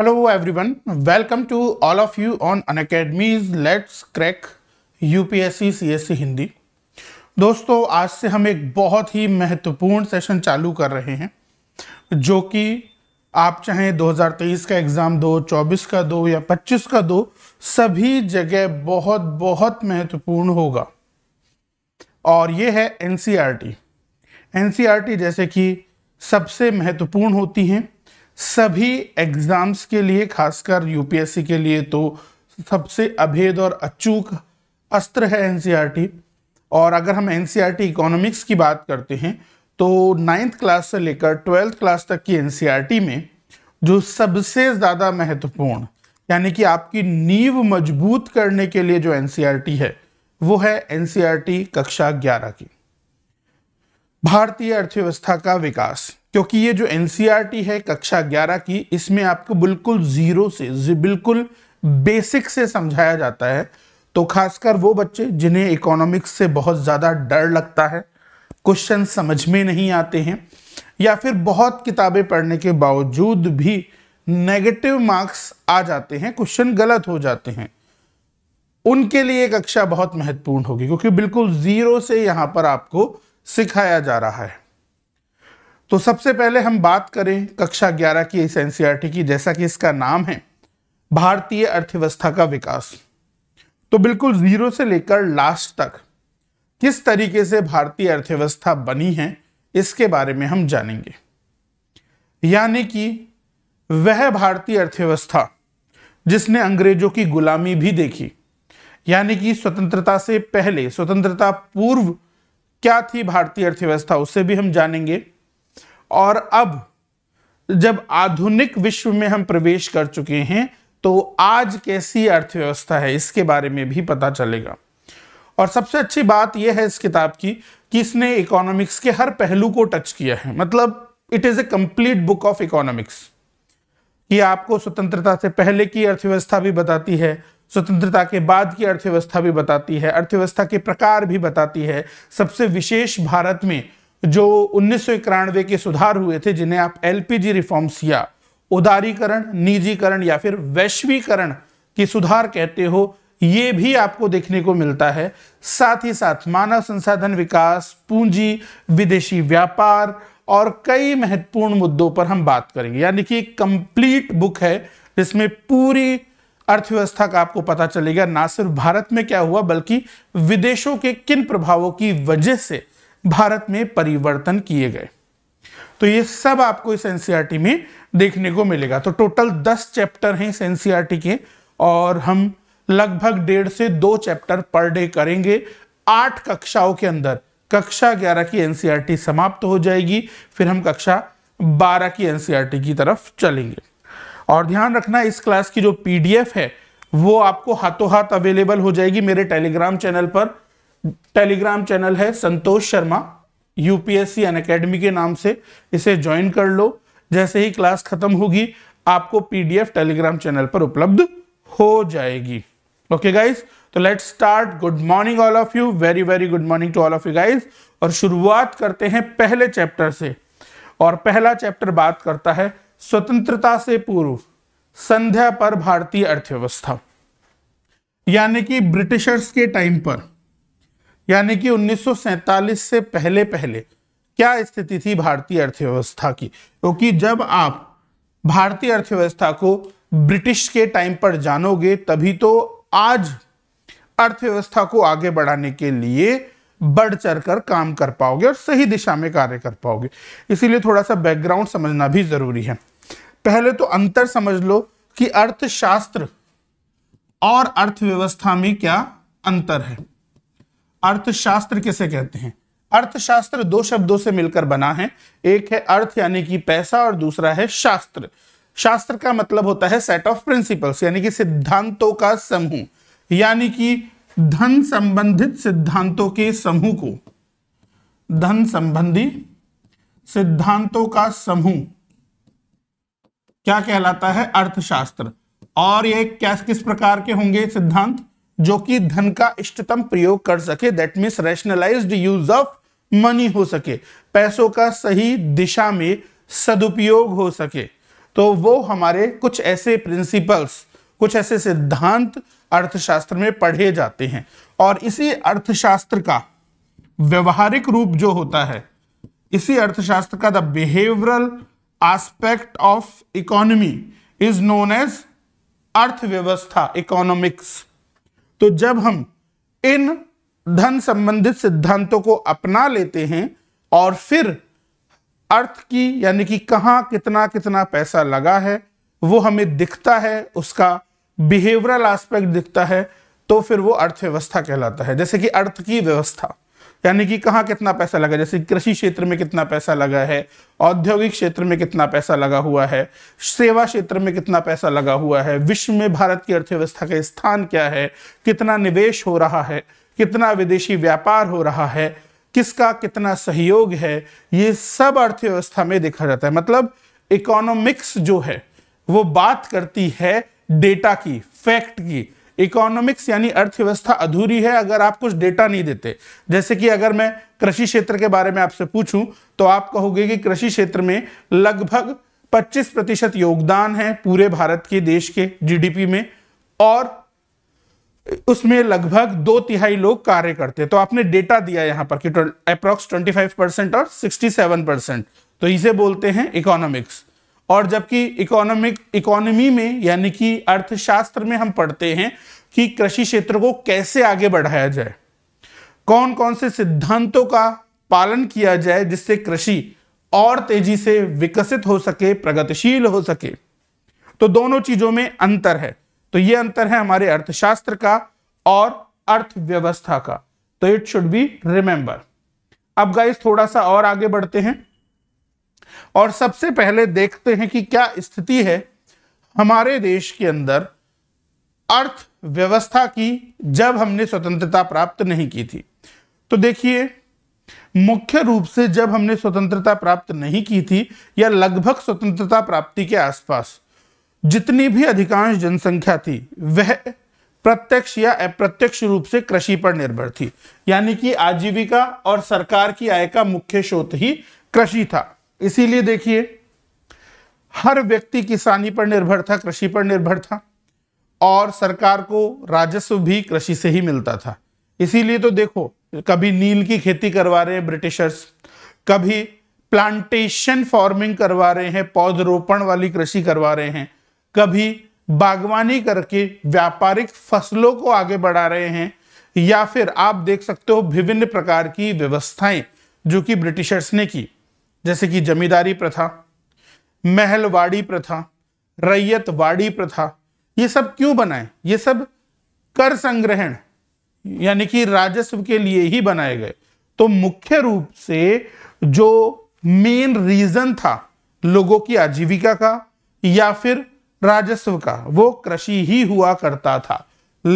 Hello everyone, welcome to all of you on Unacademy's Let's Crack UPSC CSC Hindi. दोस्तों आज से हम एक बहुत ही महत्वपूर्ण सेशन चालू कर रहे हैं जो कि आप चाहे 2023 का एग्ज़ाम दो 24 का दो या 25 का दो सभी जगह बहुत बहुत महत्वपूर्ण होगा और ये है एन सी आर टी जैसे कि सबसे महत्वपूर्ण होती हैं सभी एग्ज़ाम्स के लिए खासकर यूपीएससी के लिए तो सबसे अभेद और अचूक अस्त्र है एनसीईआरटी और अगर हम एनसीईआरटी इकोनॉमिक्स की बात करते हैं तो नाइन्थ क्लास से लेकर ट्वेल्थ क्लास तक की एनसीईआरटी में जो सबसे ज़्यादा महत्वपूर्ण यानी कि आपकी नींव मजबूत करने के लिए जो एनसीईआरटी है वो है एनसीईआरटी कक्षा ग्यारह की भारतीय अर्थव्यवस्था का विकास क्योंकि ये जो एन e है कक्षा ग्यारह की इसमें आपको बिल्कुल ज़ीरो से बिल्कुल बेसिक से समझाया जाता है तो खासकर वो बच्चे जिन्हें इकोनॉमिक्स से बहुत ज़्यादा डर लगता है क्वेश्चन समझ में नहीं आते हैं या फिर बहुत किताबें पढ़ने के बावजूद भी नेगेटिव मार्क्स आ जाते हैं क्वेश्चन गलत हो जाते हैं उनके लिए कक्षा बहुत महत्वपूर्ण होगी क्योंकि बिल्कुल ज़ीरो से यहाँ पर आपको सिखाया जा रहा है तो सबसे पहले हम बात करें कक्षा 11 की इस एनसीईआरटी की जैसा कि इसका नाम है भारतीय अर्थव्यवस्था का विकास तो बिल्कुल जीरो से लेकर लास्ट तक किस तरीके से भारतीय अर्थव्यवस्था बनी है इसके बारे में हम जानेंगे यानी कि वह भारतीय अर्थव्यवस्था जिसने अंग्रेजों की गुलामी भी देखी यानी कि स्वतंत्रता से पहले स्वतंत्रता पूर्व क्या थी भारतीय अर्थव्यवस्था उसे भी हम जानेंगे और अब जब आधुनिक विश्व में हम प्रवेश कर चुके हैं तो आज कैसी अर्थव्यवस्था है इसके बारे में भी पता चलेगा और सबसे अच्छी बात यह है इस किताब की कि इसने इकोनॉमिक्स के हर पहलू को टच किया है मतलब it is a complete book of economics ये आपको स्वतंत्रता से पहले की अर्थव्यवस्था भी बताती है स्वतंत्रता के बाद की अर्थव्यवस्था भी बताती है अर्थव्यवस्था के प्रकार भी बताती है सबसे विशेष भारत में जो उन्नीस के सुधार हुए थे जिन्हें आप एलपीजी रिफॉर्म्स या उदारीकरण निजीकरण या फिर वैश्वीकरण की सुधार कहते हो ये भी आपको देखने को मिलता है साथ ही साथ मानव संसाधन विकास पूंजी विदेशी व्यापार और कई महत्वपूर्ण मुद्दों पर हम बात करेंगे यानी कि कंप्लीट बुक है जिसमें पूरी अर्थव्यवस्था का आपको पता चलेगा ना सिर्फ भारत में क्या हुआ बल्कि विदेशों के किन प्रभावों की वजह से भारत में परिवर्तन किए गए तो ये सब आपको इस एनसीईआरटी e में देखने को मिलेगा तो टोटल दस चैप्टर हैं इस एनसीईआरटी e के और हम लगभग डेढ़ से दो चैप्टर पर डे करेंगे आठ कक्षाओं के अंदर कक्षा ग्यारह की एनसीईआरटी e समाप्त हो जाएगी फिर हम कक्षा बारह की एनसीईआरटी की तरफ चलेंगे और ध्यान रखना इस क्लास की जो पीडीएफ है वो आपको हाथों हाथ अवेलेबल हो जाएगी मेरे टेलीग्राम चैनल पर टेलीग्राम चैनल है Santosh Sharma UPSC Unacademy के नाम से इसे ज्वाइन कर लो जैसे ही क्लास खत्म होगी आपको पीडीएफ टेलीग्राम चैनल पर उपलब्ध हो जाएगी ओके गाइस तो let's start good morning all of you very very good morning to all of you guys और शुरुआत करते हैं पहले चैप्टर से और पहला चैप्टर बात करता है स्वतंत्रता से पूर्व संध्या पर भारतीय अर्थव्यवस्था यानी कि ब्रिटिशर्स के टाइम पर यानी कि 1947 से पहले पहले क्या स्थिति थी भारतीय अर्थव्यवस्था की क्योंकि तो जब आप भारतीय अर्थव्यवस्था को ब्रिटिश के टाइम पर जानोगे तभी तो आज अर्थव्यवस्था को आगे बढ़ाने के लिए बढ़ चढ़ कर काम कर पाओगे और सही दिशा में कार्य कर पाओगे इसीलिए थोड़ा सा बैकग्राउंड समझना भी जरूरी है पहले तो अंतर समझ लो कि अर्थशास्त्र और अर्थव्यवस्था में क्या अंतर है अर्थशास्त्र किसे कहते हैं अर्थशास्त्र दो शब्दों से मिलकर बना है एक है अर्थ यानी कि पैसा और दूसरा है शास्त्र शास्त्र का मतलब होता है सेट ऑफ प्रिंसिपल्स यानी कि सिद्धांतों का समूह यानी कि धन संबंधित सिद्धांतों के समूह को धन संबंधी सिद्धांतों का समूह क्या कहलाता है अर्थशास्त्र और ये क्या किस प्रकार के होंगे सिद्धांत जो कि धन का इष्टतम प्रयोग कर सके that means rationalised use of money हो सके पैसों का सही दिशा में सदुपयोग हो सके तो वो हमारे कुछ ऐसे प्रिंसिपल्स कुछ ऐसे सिद्धांत अर्थशास्त्र में पढ़े जाते हैं और इसी अर्थशास्त्र का व्यवहारिक रूप जो होता है इसी अर्थशास्त्र का the behavioural aspect of economy is known as अर्थव्यवस्था इकोनॉमिक्स तो जब हम इन धन संबंधित सिद्धांतों को अपना लेते हैं और फिर अर्थ की यानी कि कहाँ कितना कितना पैसा लगा है वो हमें दिखता है उसका बिहेवियरल एस्पेक्ट दिखता है तो फिर वो अर्थव्यवस्था कहलाता है जैसे कि अर्थ की व्यवस्था यानी कि कहाँ कितना पैसा लगा जैसे कृषि क्षेत्र में कितना पैसा लगा है औद्योगिक क्षेत्र में कितना पैसा लगा हुआ है सेवा क्षेत्र में कितना पैसा लगा हुआ है विश्व में भारत की अर्थव्यवस्था का स्थान क्या है कितना निवेश हो रहा है कितना विदेशी व्यापार हो रहा है किसका कितना सहयोग है ये सब अर्थव्यवस्था में देखा जाता है मतलब इकोनॉमिक्स जो है वो बात करती है डेटा की फैक्ट की इकोनॉमिक्स यानी अर्थव्यवस्था अधूरी है अगर आप कुछ डेटा नहीं देते जैसे कि अगर मैं कृषि क्षेत्र के बारे में आपसे पूछूं तो आप कहोगे कि कृषि क्षेत्र में लगभग 25 प्रतिशत योगदान है पूरे भारत के देश के जीडीपी में और उसमें लगभग दो तिहाई लोग कार्य करते हैं तो आपने डेटा दिया यहां पर कि अप्रॉक्स ट्वेंटी परसेंट और सिक्सटी परसेंट तो इसे बोलते हैं इकोनॉमिक्स और जबकि इकोनॉमिक इकोनॉमी में यानी कि अर्थशास्त्र में हम पढ़ते हैं कि कृषि क्षेत्र को कैसे आगे बढ़ाया जाए कौन कौन से सिद्धांतों का पालन किया जाए जिससे कृषि और तेजी से विकसित हो सके प्रगतिशील हो सके तो दोनों चीजों में अंतर है तो ये अंतर है हमारे अर्थशास्त्र का और अर्थव्यवस्था का तो इट शुड बी रिमेंबर अब गाइस थोड़ा सा और आगे बढ़ते हैं और सबसे पहले देखते हैं कि क्या स्थिति है हमारे देश के अंदर अर्थव्यवस्था की जब हमने स्वतंत्रता प्राप्त नहीं की थी तो देखिए मुख्य रूप से जब हमने स्वतंत्रता प्राप्त नहीं की थी या लगभग स्वतंत्रता प्राप्ति के आसपास जितनी भी अधिकांश जनसंख्या थी वह प्रत्यक्ष या अप्रत्यक्ष रूप से कृषि पर निर्भर थी यानी कि आजीविका और सरकार की आय का मुख्य स्रोत ही कृषि था इसीलिए देखिए हर व्यक्ति किसानी पर निर्भर था कृषि पर निर्भर था और सरकार को राजस्व भी कृषि से ही मिलता था इसीलिए तो देखो कभी नील की खेती करवा रहे हैं ब्रिटिशर्स कभी प्लांटेशन फार्मिंग करवा रहे हैं पौधरोपण वाली कृषि करवा रहे हैं कभी बागवानी करके व्यापारिक फसलों को आगे बढ़ा रहे हैं या फिर आप देख सकते हो विभिन्न प्रकार की व्यवस्थाएं जो कि ब्रिटिशर्स ने की जैसे कि जमींदारी प्रथा महलवाड़ी प्रथा रैयतवाड़ी प्रथा ये सब क्यों बनाए ये सब कर संग्रहण यानी कि राजस्व के लिए ही बनाए गए तो मुख्य रूप से जो मेन रीजन था लोगों की आजीविका का या फिर राजस्व का वो कृषि ही हुआ करता था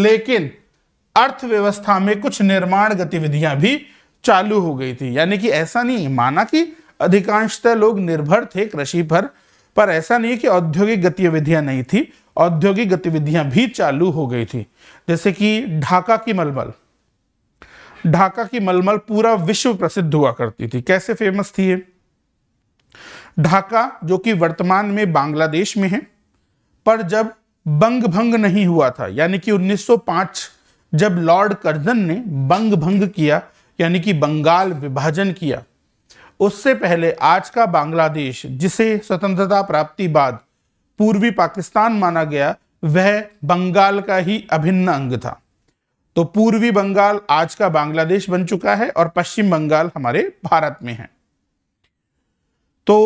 लेकिन अर्थव्यवस्था में कुछ निर्माण गतिविधियां भी चालू हो गई थी यानी कि ऐसा नहीं माना कि अधिकांशतः लोग निर्भर थे कृषि पर पर ऐसा नहीं कि औद्योगिक गतिविधियां नहीं थी औद्योगिक गतिविधियां भी चालू हो गई थी जैसे कि ढाका की मलमल ढाका की मलमल पूरा विश्व प्रसिद्ध हुआ करती थी कैसे फेमस थी ये ढाका जो कि वर्तमान में बांग्लादेश में है पर जब बंग भंग नहीं हुआ था यानी कि 1905 जब लॉर्ड कर्जन ने बंग भंग किया यानी कि बंगाल विभाजन किया उससे पहले आज का बांग्लादेश जिसे स्वतंत्रता प्राप्ति बाद पूर्वी पाकिस्तान माना गया वह बंगाल का ही अभिन्न अंग था तो पूर्वी बंगाल आज का बांग्लादेश बन चुका है और पश्चिम बंगाल हमारे भारत में है तो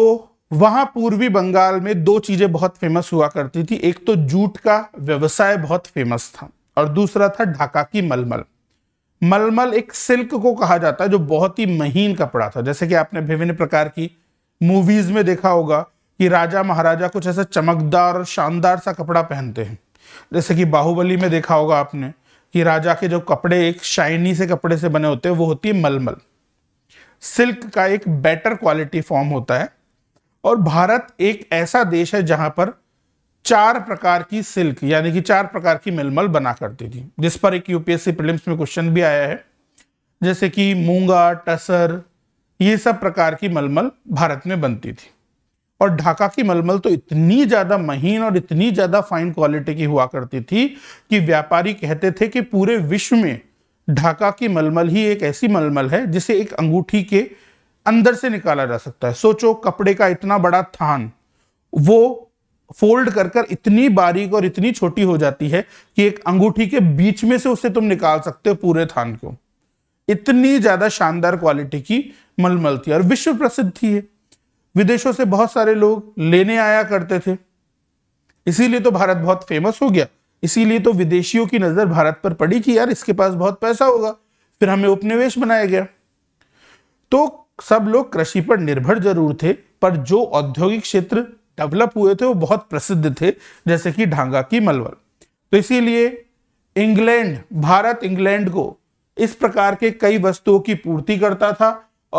वहां पूर्वी बंगाल में दो चीजें बहुत फेमस हुआ करती थी एक तो जूट का व्यवसाय बहुत फेमस था और दूसरा था ढाका की मलमल मलमल एक सिल्क को कहा जाता है जो बहुत ही महीन कपड़ा था जैसे कि आपने विभिन्न प्रकार की मूवीज में देखा होगा कि राजा महाराजा कुछ ऐसा चमकदार और शानदार सा कपड़ा पहनते हैं जैसे कि बाहुबली में देखा होगा आपने कि राजा के जो कपड़े एक शाइनी से कपड़े से बने होते हैं वो होती है मलमल सिल्क का एक बेटर क्वालिटी फॉर्म होता है और भारत एक ऐसा देश है जहां पर चार प्रकार की सिल्क यानी कि चार प्रकार की मिलमल बना करती थी जिस पर एक यूपीएससी प्रिलिम्स में क्वेश्चन भी आया है जैसे कि मूंगा टसर ये सब प्रकार की मलमल भारत में बनती थी और ढाका की मलमल तो इतनी ज़्यादा महीन और इतनी ज़्यादा फाइन क्वालिटी की हुआ करती थी कि व्यापारी कहते थे कि पूरे विश्व में ढाका की मलमल ही एक ऐसी मलमल है जिसे एक अंगूठी के अंदर से निकाला जा सकता है सोचो कपड़े का इतना बड़ा थान वो फोल्ड कर कर इतनी बारीक और इतनी छोटी हो जाती है कि एक अंगूठी के बीच में से उसे तुम निकाल सकते हो पूरे थान को इतनी ज्यादा शानदार क्वालिटी की मलमल थी और विश्व प्रसिद्ध थी ये विदेशों से बहुत सारे लोग लेने आया करते थे इसीलिए तो भारत बहुत फेमस हो गया इसीलिए तो विदेशियों की नजर भारत पर पड़ी कि यार इसके पास बहुत पैसा होगा फिर हमें उपनिवेश बनाया गया तो सब लोग कृषि पर निर्भर जरूर थे पर जो औद्योगिक क्षेत्र डेवलप हुए थे वो बहुत प्रसिद्ध थे जैसे कि ढांगा की मलवल तो इसीलिए इंग्लैंड भारत इंग्लैंड को इस प्रकार के कई वस्तुओं की पूर्ति करता था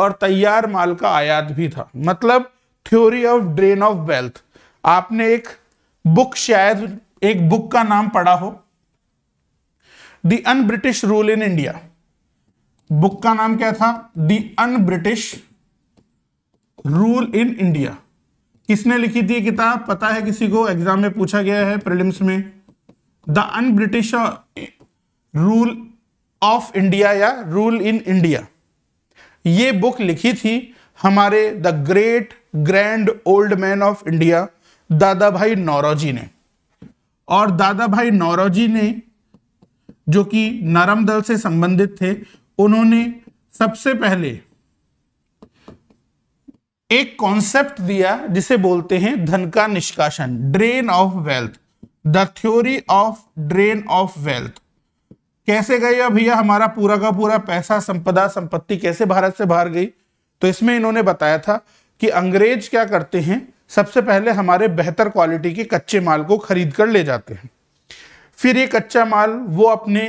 और तैयार माल का आयात भी था मतलब theory of drain of wealth आपने एक बुक शायद एक बुक का नाम पढ़ा हो the un British rule in India book का नाम क्या था the un British rule in India किसने लिखी थी किताब पता है किसी को एग्जाम में पूछा गया है प्रिलिम्स में the un British rule of India या रूल इन इंडिया ये बुक लिखी थी हमारे the great grand old man of India Dadabhai Naoroji ने और दादा भाई नौरोजी ने जो कि नरम दल से संबंधित थे उन्होंने सबसे पहले एक कॉन्सेप्ट दिया जिसे बोलते हैं धन का निष्कासन drain of wealth the theory of drain of wealth कैसे गई भैया हमारा पूरा का पूरा पैसा संपदा संपत्ति कैसे भारत से बाहर गई तो इसमें इन्होंने बताया था कि अंग्रेज क्या करते हैं सबसे पहले हमारे बेहतर क्वालिटी के कच्चे माल को खरीद कर ले जाते हैं फिर ये कच्चा माल वो अपने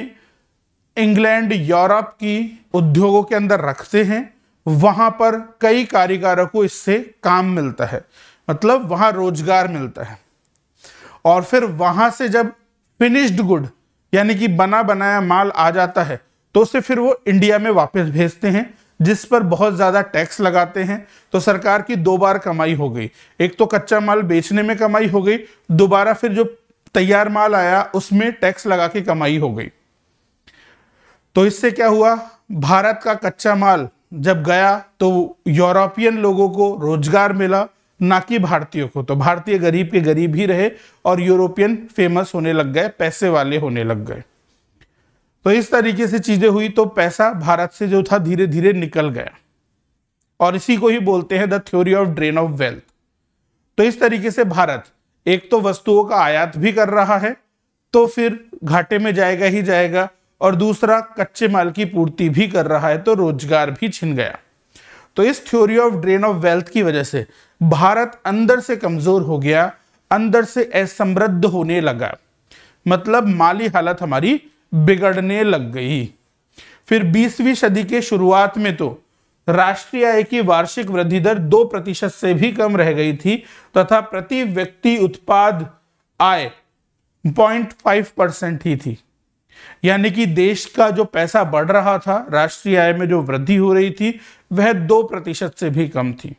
इंग्लैंड यूरोप की उद्योगों के अंदर रखते हैं वहां पर कई कारीगरों को इससे काम मिलता है मतलब वहां रोजगार मिलता है और फिर वहां से जब फिनिश्ड गुड यानी कि बना बनाया माल आ जाता है तो उसे फिर वो इंडिया में वापस भेजते हैं जिस पर बहुत ज़्यादा टैक्स लगाते हैं तो सरकार की दो बार कमाई हो गई एक तो कच्चा माल बेचने में कमाई हो गई दोबारा फिर जो तैयार माल आया उसमें टैक्स लगा के कमाई हो गई तो इससे क्या हुआ भारत का कच्चा माल जब गया तो यूरोपियन लोगों को रोजगार मिला ना कि भारतीयों को तो भारतीय गरीब के गरीब ही रहे और यूरोपियन फेमस होने लग गए पैसे वाले होने लग गए तो इस तरीके से चीजें हुई तो पैसा भारत से जो था धीरे धीरे निकल गया और इसी को ही बोलते हैं the theory of drain of wealth तो इस तरीके से भारत एक तो वस्तुओं का आयात भी कर रहा है तो फिर घाटे में जाएगा ही जाएगा और दूसरा कच्चे माल की पूर्ति भी कर रहा है तो रोजगार भी छिन गया तो इस theory of drain of wealth की वजह से भारत अंदर से कमज़ोर हो गया अंदर से असमृद्ध होने लगा मतलब माली हालत हमारी बिगड़ने लग गई फिर 20वीं सदी के शुरुआत में तो राष्ट्रीय आय की वार्षिक वृद्धि दर दो प्रतिशत से भी कम रह गई थी तथा प्रति व्यक्ति उत्पाद आय 0.5 परसेंट ही थी यानी कि देश का जो पैसा बढ़ रहा था राष्ट्रीय आय में जो वृद्धि हो रही थी वह दो प्रतिशत से भी कम थी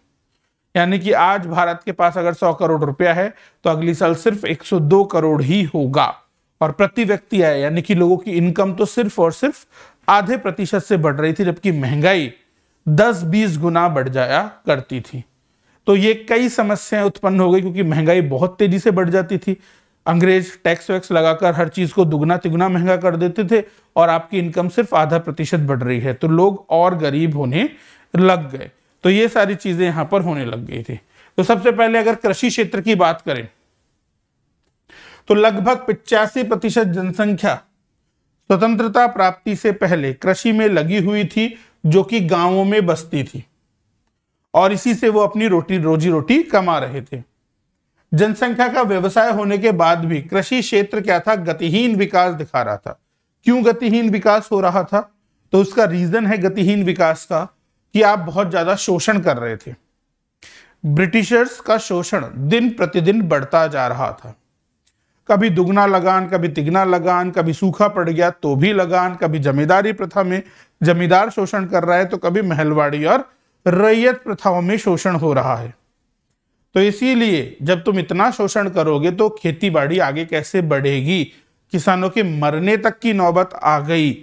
यानी कि आज भारत के पास अगर 100 करोड़ रुपया है तो अगली साल सिर्फ 102 करोड़ ही होगा और प्रति व्यक्ति आय यानी कि लोगों की इनकम तो सिर्फ और सिर्फ आधे प्रतिशत से बढ़ रही थी जबकि महंगाई 10-20 गुना बढ़ जाया करती थी तो ये कई समस्याएं उत्पन्न हो गई क्योंकि महंगाई बहुत तेजी से बढ़ जाती थी अंग्रेज टैक्स वैक्स लगाकर हर चीज़ को दुगना तिगुना महंगा कर देते थे और आपकी इनकम सिर्फ आधा प्रतिशत बढ़ रही है तो लोग और गरीब होने लग गए तो ये सारी चीज़ें यहां पर होने लग गई थी तो सबसे पहले अगर कृषि क्षेत्र की बात करें तो लगभग पिचासी प्रतिशत जनसंख्या स्वतंत्रता प्राप्ति से पहले कृषि में लगी हुई थी जो कि गांवों में बसती थी और इसी से वो अपनी रोटी रोजी रोटी कमा रहे थे जनसंख्या का व्यवसाय होने के बाद भी कृषि क्षेत्र क्या था गतिहीन विकास दिखा रहा था क्यों गतिहीन विकास हो रहा था तो उसका रीजन है गतिहीन विकास का कि आप बहुत ज्यादा शोषण कर रहे थे ब्रिटिशर्स का शोषण दिन प्रतिदिन बढ़ता जा रहा था कभी दुगना लगान कभी तिगना लगान कभी सूखा पड़ गया तो भी लगान कभी जमींदारी प्रथा में जमींदार शोषण कर रहा है तो कभी महलवाड़ी और रैयत प्रथाओं में शोषण हो रहा है तो इसीलिए जब तुम इतना शोषण करोगे तो खेती बाड़ी आगे कैसे बढ़ेगी किसानों के मरने तक की नौबत आ गई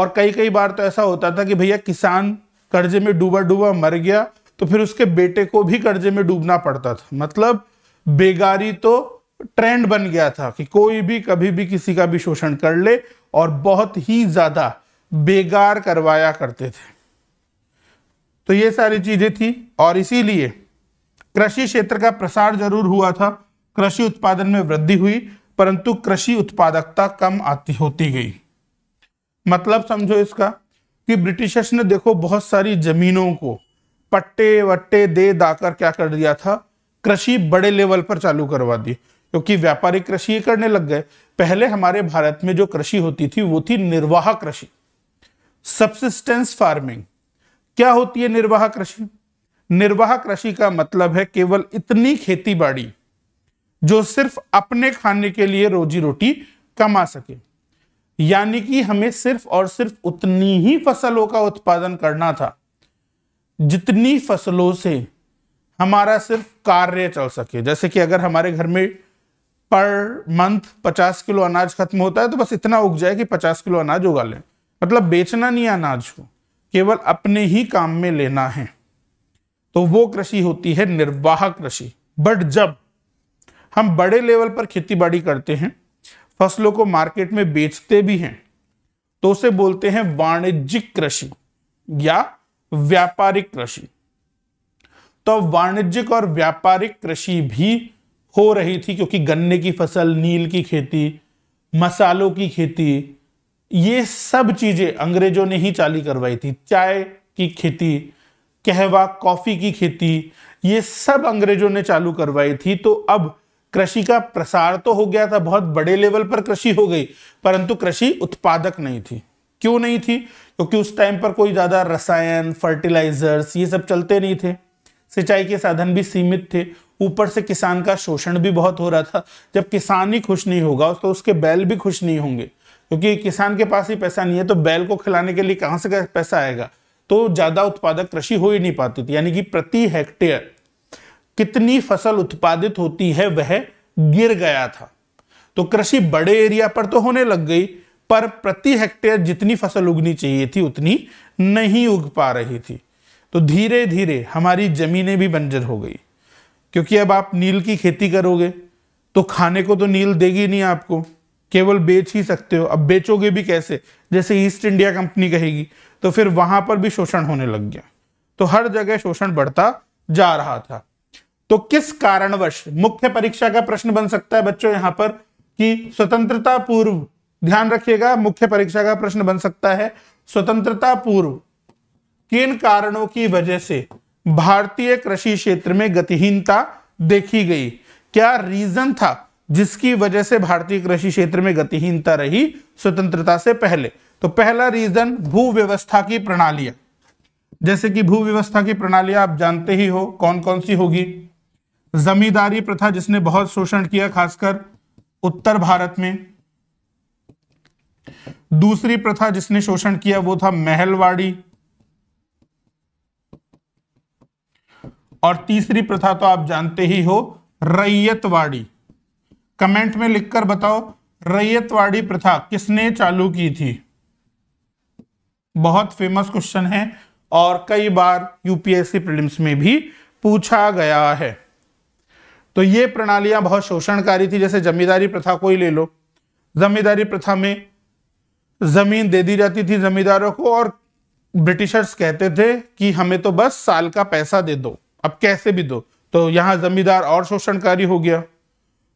और कई कई बार तो ऐसा होता था कि भैया किसान कर्जे में डूबा डूबा मर गया तो फिर उसके बेटे को भी कर्जे में डूबना पड़ता था मतलब बेगारी तो ट्रेंड बन गया था कि कोई भी कभी भी किसी का भी शोषण कर ले और बहुत ही ज्यादा बेगार करवाया करते थे तो ये सारी चीजें थी और इसीलिए कृषि क्षेत्र का प्रसार जरूर हुआ था कृषि उत्पादन में वृद्धि हुई परंतु कृषि उत्पादकता कम आती होती गई मतलब समझो इसका कि ब्रिटिशर्स ने देखो बहुत सारी जमीनों को पट्टे वट्टे दे दाकर क्या कर दिया था कृषि बड़े लेवल पर चालू करवा दी क्योंकि व्यापारिक कृषि करने लग गए पहले हमारे भारत में जो कृषि होती थी वो थी निर्वाह कृषि सबसिस्टेंस फार्मिंग क्या होती है निर्वाह कृषि निर्वाह कृषि का मतलब है केवल इतनी खेती बाड़ी जो सिर्फ अपने खाने के लिए रोजी रोटी कमा सके यानी कि हमें सिर्फ और सिर्फ उतनी ही फसलों का उत्पादन करना था जितनी फसलों से हमारा सिर्फ कार्य चल सके जैसे कि अगर हमारे घर में पर मंथ 50 किलो अनाज खत्म होता है तो बस इतना उग जाए कि 50 किलो अनाज उगा लें मतलब बेचना नहीं अनाज को केवल अपने ही काम में लेना है तो वो कृषि होती है निर्वाह कृषि बट जब हम बड़े लेवल पर खेती बाड़ी करते हैं फसलों को मार्केट में बेचते भी हैं तो उसे बोलते हैं वाणिज्यिक कृषि या व्यापारिक कृषि तो वाणिज्यिक और व्यापारिक कृषि भी हो रही थी क्योंकि गन्ने की फसल नील की खेती मसालों की खेती ये सब चीजें अंग्रेजों ने ही चाली करवाई थी चाय की खेती कहवा कॉफ़ी की खेती ये सब अंग्रेजों ने चालू करवाई थी तो अब कृषि का प्रसार तो हो गया था बहुत बड़े लेवल पर कृषि हो गई परंतु कृषि उत्पादक नहीं थी क्यों नहीं थी क्योंकि उस टाइम पर कोई ज़्यादा रसायन फर्टिलाइजर्स ये सब चलते नहीं थे सिंचाई के साधन भी सीमित थे ऊपर से किसान का शोषण भी बहुत हो रहा था जब किसान ही खुश नहीं होगा तो उसके बैल भी खुश नहीं होंगे क्योंकि किसान के पास ही पैसा नहीं है तो बैल को खिलाने के लिए कहाँ से पैसा आएगा तो ज़्यादा उत्पादक कृषि हो ही नहीं पाती थी यानी कि प्रति हेक्टेयर कितनी फसल उत्पादित होती है वह गिर गया था तो कृषि बड़े एरिया पर तो होने लग गई पर प्रति हेक्टेयर जितनी फसल उगनी चाहिए थी उतनी नहीं उग पा रही थी तो धीरे धीरे हमारी ज़मीनें भी बंजर हो गई क्योंकि अब आप नील की खेती करोगे तो खाने को तो नील देगी नहीं आपको केवल बेच ही सकते हो अब बेचोगे भी कैसे जैसे ईस्ट इंडिया कंपनी कहेगी तो फिर वहां पर भी शोषण होने लग गया तो हर जगह शोषण बढ़ता जा रहा था तो किस कारणवश मुख्य परीक्षा का प्रश्न बन सकता है बच्चों यहां पर कि स्वतंत्रता पूर्व ध्यान रखिएगा मुख्य परीक्षा का प्रश्न बन सकता है स्वतंत्रता पूर्व किन कारणों की वजह से भारतीय कृषि क्षेत्र में गतिहीनता देखी गई क्या रीजन था जिसकी वजह से भारतीय कृषि क्षेत्र में गतिहीनता रही स्वतंत्रता से पहले तो पहला रीजन भू व्यवस्था की प्रणालियां जैसे कि भू व्यवस्था की प्रणालियां आप जानते ही हो कौन कौन सी होगी जमींदारी प्रथा जिसने बहुत शोषण किया खासकर उत्तर भारत में दूसरी प्रथा जिसने शोषण किया वो था महलवाड़ी और तीसरी प्रथा तो आप जानते ही हो रैयतवाड़ी कमेंट में लिखकर बताओ रैयतवाड़ी प्रथा किसने चालू की थी बहुत फेमस क्वेश्चन है और कई बार यूपीएससी प्रीलिम्स में भी पूछा गया है तो ये प्रणालियां बहुत शोषणकारी थी जैसे जमींदारी प्रथा को ही ले लो जमींदारी प्रथा में जमीन दे दी जाती थी जमींदारों को और ब्रिटिशर्स कहते थे कि हमें तो बस साल का पैसा दे दो अब कैसे भी दो तो यहां जमींदार और शोषणकारी हो गया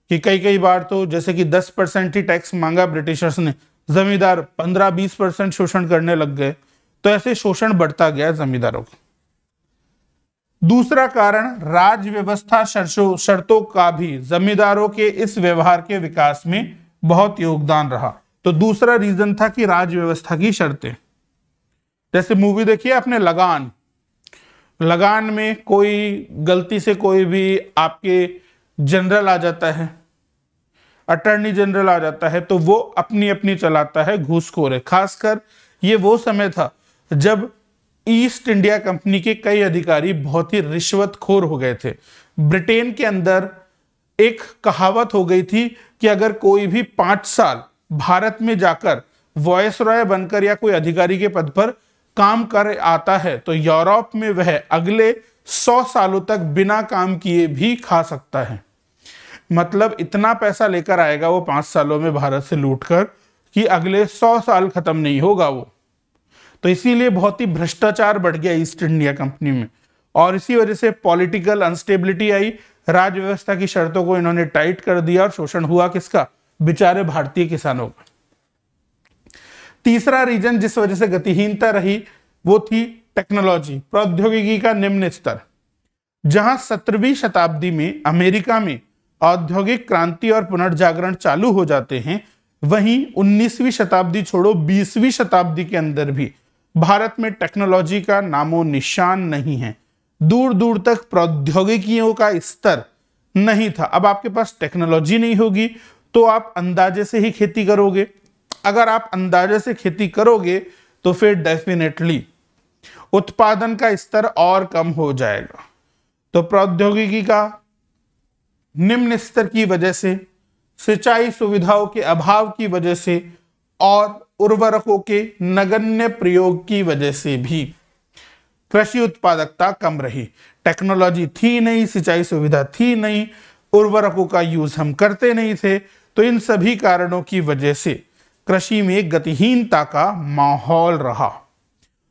कि कई कई बार तो जैसे कि 10 परसेंट ही टैक्स मांगा ब्रिटिशर्स ने जमींदार 15-20 परसेंट शोषण करने लग गए तो ऐसे शोषण बढ़ता गया जमींदारों का दूसरा कारण राज व्यवस्था शर्तों का भी जमींदारों के इस व्यवहार के विकास में बहुत योगदान रहा तो दूसरा रीजन था कि राज व्यवस्था की शर्तें जैसे मूवी देखिए आपने लगान लगान में कोई गलती से कोई भी आपके जनरल आ जाता है अटर्नी जनरल आ जाता है तो वो अपनी अपनी चलाता है घूसखोर है खासकर ये वो समय था जब ईस्ट इंडिया कंपनी के कई अधिकारी बहुत ही रिश्वतखोर हो गए थे ब्रिटेन के अंदर एक कहावत हो गई थी कि अगर कोई भी पांच साल भारत में जाकर वॉयस रॉय बनकर या कोई अधिकारी के पद पर काम कर आता है तो यूरोप में वह अगले सौ सालों तक बिना काम किए भी खा सकता है मतलब इतना पैसा लेकर आएगा वो पांच सालों में भारत से लूट कर कि अगले सौ साल ख़त्म नहीं होगा वो तो इसीलिए बहुत ही भ्रष्टाचार बढ़ गया ईस्ट इंडिया कंपनी में और इसी वजह से पॉलिटिकल अनस्टेबिलिटी आई राज्य व्यवस्था की शर्तों को इन्होंने टाइट कर दिया और शोषण हुआ किसका बेचारे भारतीय किसानों का तीसरा रीजन जिस वजह से गतिहीनता रही वो थी टेक्नोलॉजी प्रौद्योगिकी का निम्न स्तर जहां सत्रहवीं शताब्दी में अमेरिका में औद्योगिक क्रांति और पुनर्जागरण चालू हो जाते हैं वहीं 19वीं शताब्दी छोड़ो 20वीं शताब्दी के अंदर भी भारत में टेक्नोलॉजी का नामो निशान नहीं है दूर दूर तक प्रौद्योगिकियों का स्तर नहीं था अब आपके पास टेक्नोलॉजी नहीं होगी तो आप अंदाजे से ही खेती करोगे अगर आप अंदाजे से खेती करोगे तो फिर डेफिनेटली उत्पादन का स्तर और कम हो जाएगा तो प्रौद्योगिकी का निम्न स्तर की वजह से सिंचाई सुविधाओं के अभाव की वजह से और उर्वरकों के नगण्य प्रयोग की वजह से भी कृषि उत्पादकता कम रही टेक्नोलॉजी थी नहीं सिंचाई सुविधा थी नहीं उर्वरकों का यूज हम करते नहीं थे तो इन सभी कारणों की वजह से कृषि में गतिहीनता का माहौल रहा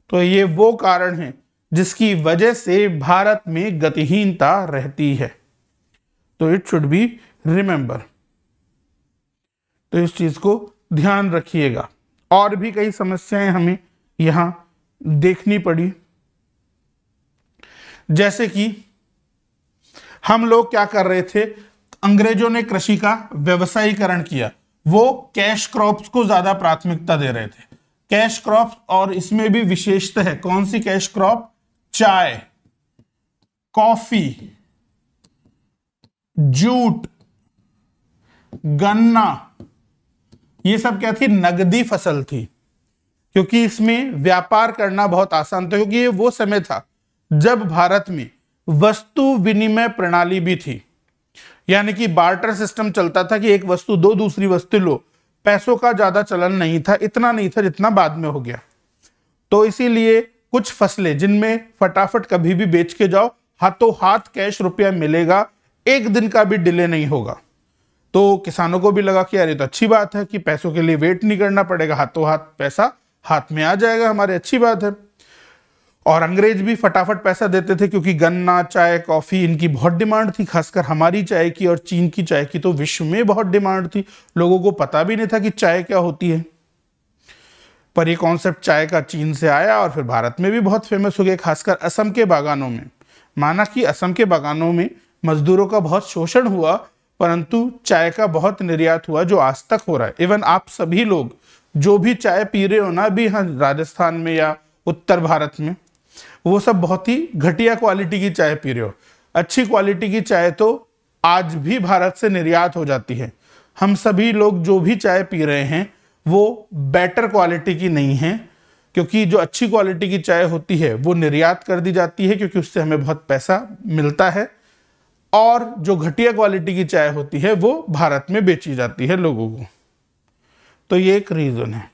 तो ये वो कारण हैं जिसकी वजह से भारत में गतिहीनता रहती है तो इट शुड बी रिमेंबर तो इस चीज़ को ध्यान रखिएगा और भी कई समस्याएं हमें यहां देखनी पड़ी जैसे कि हम लोग क्या कर रहे थे अंग्रेजों ने कृषि का व्यवसायीकरण किया वो कैश क्रॉप्स को ज़्यादा प्राथमिकता दे रहे थे कैश क्रॉप और इसमें भी विशेषता है कौन सी कैश क्रॉप चाय कॉफी जूट गन्ना ये सब क्या थी नगदी फसल थी क्योंकि इसमें व्यापार करना बहुत आसान था क्योंकि ये वो समय था जब भारत में वस्तु विनिमय प्रणाली भी थी यानी कि बार्टर सिस्टम चलता था कि एक वस्तु दो दूसरी वस्तु लो पैसों का ज्यादा चलन नहीं था इतना नहीं था जितना बाद में हो गया तो इसीलिए कुछ फसलें जिनमें फटाफट कभी भी बेच के जाओ हाथों हाथ कैश रुपया मिलेगा एक दिन का भी डिले नहीं होगा तो किसानों को भी लगा कि यार ये तो अच्छी बात है कि पैसों के लिए वेट नहीं करना पड़ेगा हाथों हाथ पैसा हाथ में आ जाएगा हमारे अच्छी बात है और अंग्रेज भी फटाफट पैसा देते थे क्योंकि गन्ना चाय कॉफ़ी इनकी बहुत डिमांड थी खासकर हमारी चाय की और चीन की चाय की तो विश्व में बहुत डिमांड थी लोगों को पता भी नहीं था कि चाय क्या होती है पर ये कॉन्सेप्ट चाय का चीन से आया और फिर भारत में भी बहुत फेमस हो गया खासकर असम के बागानों में माना कि असम के बागानों में मजदूरों का बहुत शोषण हुआ परंतु चाय का बहुत निर्यात हुआ जो आज तक हो रहा है इवन आप सभी लोग जो भी चाय पी रहे हो ना अभी हाँ राजस्थान में या उत्तर भारत में वो सब बहुत ही घटिया क्वालिटी की चाय पी रहे हो अच्छी क्वालिटी की चाय तो आज भी भारत से निर्यात हो जाती है हम सभी लोग जो भी चाय पी रहे हैं वो बेटर क्वालिटी की नहीं है क्योंकि जो अच्छी क्वालिटी की चाय होती है वो निर्यात कर दी जाती है क्योंकि उससे हमें बहुत पैसा मिलता है और जो घटिया क्वालिटी की चाय होती है वो भारत में बेची जाती है लोगों को तो ये एक रीजन है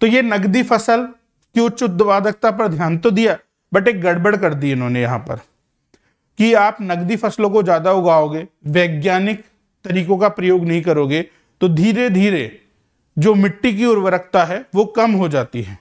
तो ये नकदी फसल की उच्च उत्पादकता पर ध्यान तो दिया बट एक गड़बड़ कर दी इन्होंने यहां पर कि आप नकदी फसलों को ज़्यादा उगाओगे वैज्ञानिक तरीकों का प्रयोग नहीं करोगे तो धीरे धीरे जो मिट्टी की उर्वरकता है वो कम हो जाती है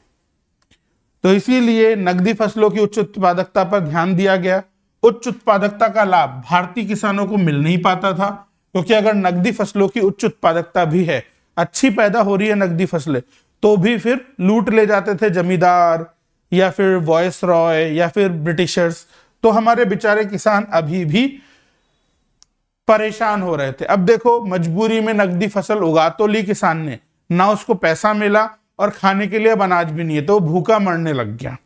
तो इसीलिए नकदी फसलों की उच्च उत्पादकता पर ध्यान दिया गया उच्च उत्पादकता का लाभ भारतीय किसानों को मिल नहीं पाता था क्योंकि अगर नकदी फसलों की उच्च उत्पादकता भी है अच्छी पैदा हो रही है नकदी फसलें तो भी फिर लूट ले जाते थे जमींदार या फिर वॉयस रॉय या फिर ब्रिटिशर्स तो हमारे बेचारे किसान अभी भी परेशान हो रहे थे अब देखो मजबूरी में नकदी फसल उगा तो ली किसान ने ना उसको पैसा मिला और खाने के लिए अब अनाज भी नहीं है तो भूखा मरने लग गया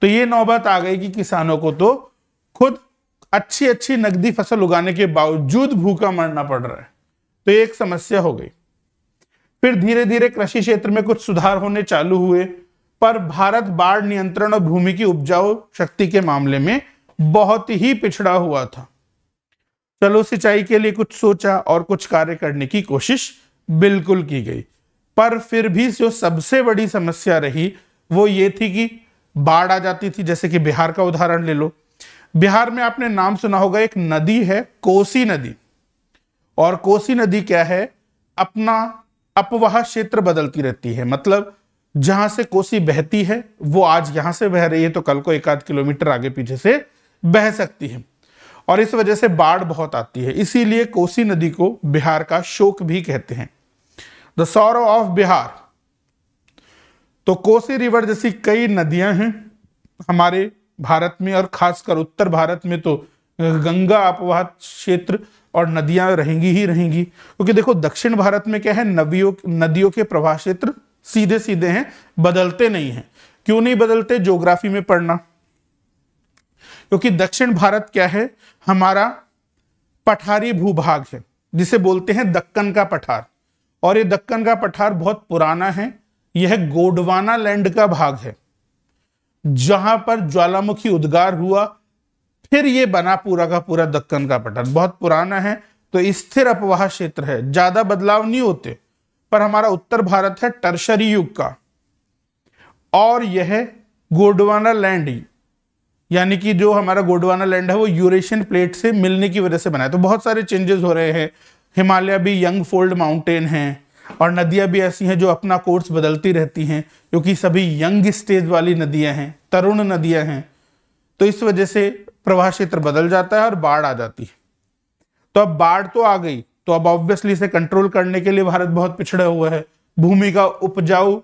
तो ये नौबत आ गई कि किसानों को तो खुद अच्छी अच्छी नकदी फसल उगाने के बावजूद भूखा मरना पड़ रहा है तो एक समस्या हो गई फिर धीरे धीरे कृषि क्षेत्र में कुछ सुधार होने चालू हुए पर भारत बाढ़ नियंत्रण और भूमि की उपजाऊ शक्ति के मामले में बहुत ही पिछड़ा हुआ था चलो सिंचाई के लिए कुछ सोचा और कुछ कार्य करने की कोशिश बिल्कुल की गई पर फिर भी जो सबसे बड़ी समस्या रही वो ये थी कि बाढ़ आ जाती थी जैसे कि बिहार का उदाहरण ले लो बिहार में आपने नाम सुना होगा एक नदी है कोसी नदी और कोसी नदी क्या है अपना अपवाह क्षेत्र बदलती रहती है मतलब जहां से कोसी बहती है वो आज यहां से बह रही है तो कल को एक आध किलोमीटर आगे पीछे से बह सकती है और इस वजह से बाढ़ बहुत आती है इसीलिए कोसी नदी को बिहार का शोक भी कहते हैं द सौरव ऑफ बिहार तो कोसी रिवर जैसी कई नदियां हैं हमारे भारत में और खासकर उत्तर भारत में तो गंगा अपवाह क्षेत्र और नदियां रहेंगी ही रहेंगी क्योंकि देखो दक्षिण भारत में क्या है नदियों नदियों के प्रवाह क्षेत्र सीधे सीधे हैं बदलते नहीं हैं क्यों नहीं बदलते ज्योग्राफी में पढ़ना क्योंकि दक्षिण भारत क्या है हमारा पठारी भूभाग है जिसे बोलते हैं दक्कन का पठार और ये दक्कन का पठार बहुत पुराना है यह गोडवाना लैंड का भाग है जहां पर ज्वालामुखी उद्गार हुआ फिर ये बना पूरा का पूरा दक्कन का पटन बहुत पुराना है तो स्थिर अपवाह क्षेत्र है ज्यादा बदलाव नहीं होते पर हमारा उत्तर भारत है टर्शरी युग का और यह गोडवाना लैंड यानी कि जो हमारा गोडवाना लैंड है वो यूरेशियन प्लेट से मिलने की वजह से बना है तो बहुत सारे चेंजेस हो रहे हैं हिमालय भी यंग फोल्ड माउंटेन है और नदियाँ भी ऐसी हैं जो अपना कोर्स बदलती रहती हैं क्योंकि सभी यंग स्टेज वाली नदियाँ हैं तरुण नदियाँ हैं तो इस वजह से प्रवाह क्षेत्र बदल जाता है और बाढ़ आ जाती है तो अब बाढ़ तो आ गई तो अब ऑब्वियसली इसे कंट्रोल करने के लिए भारत बहुत पिछड़ा हुआ है भूमि का उपजाऊ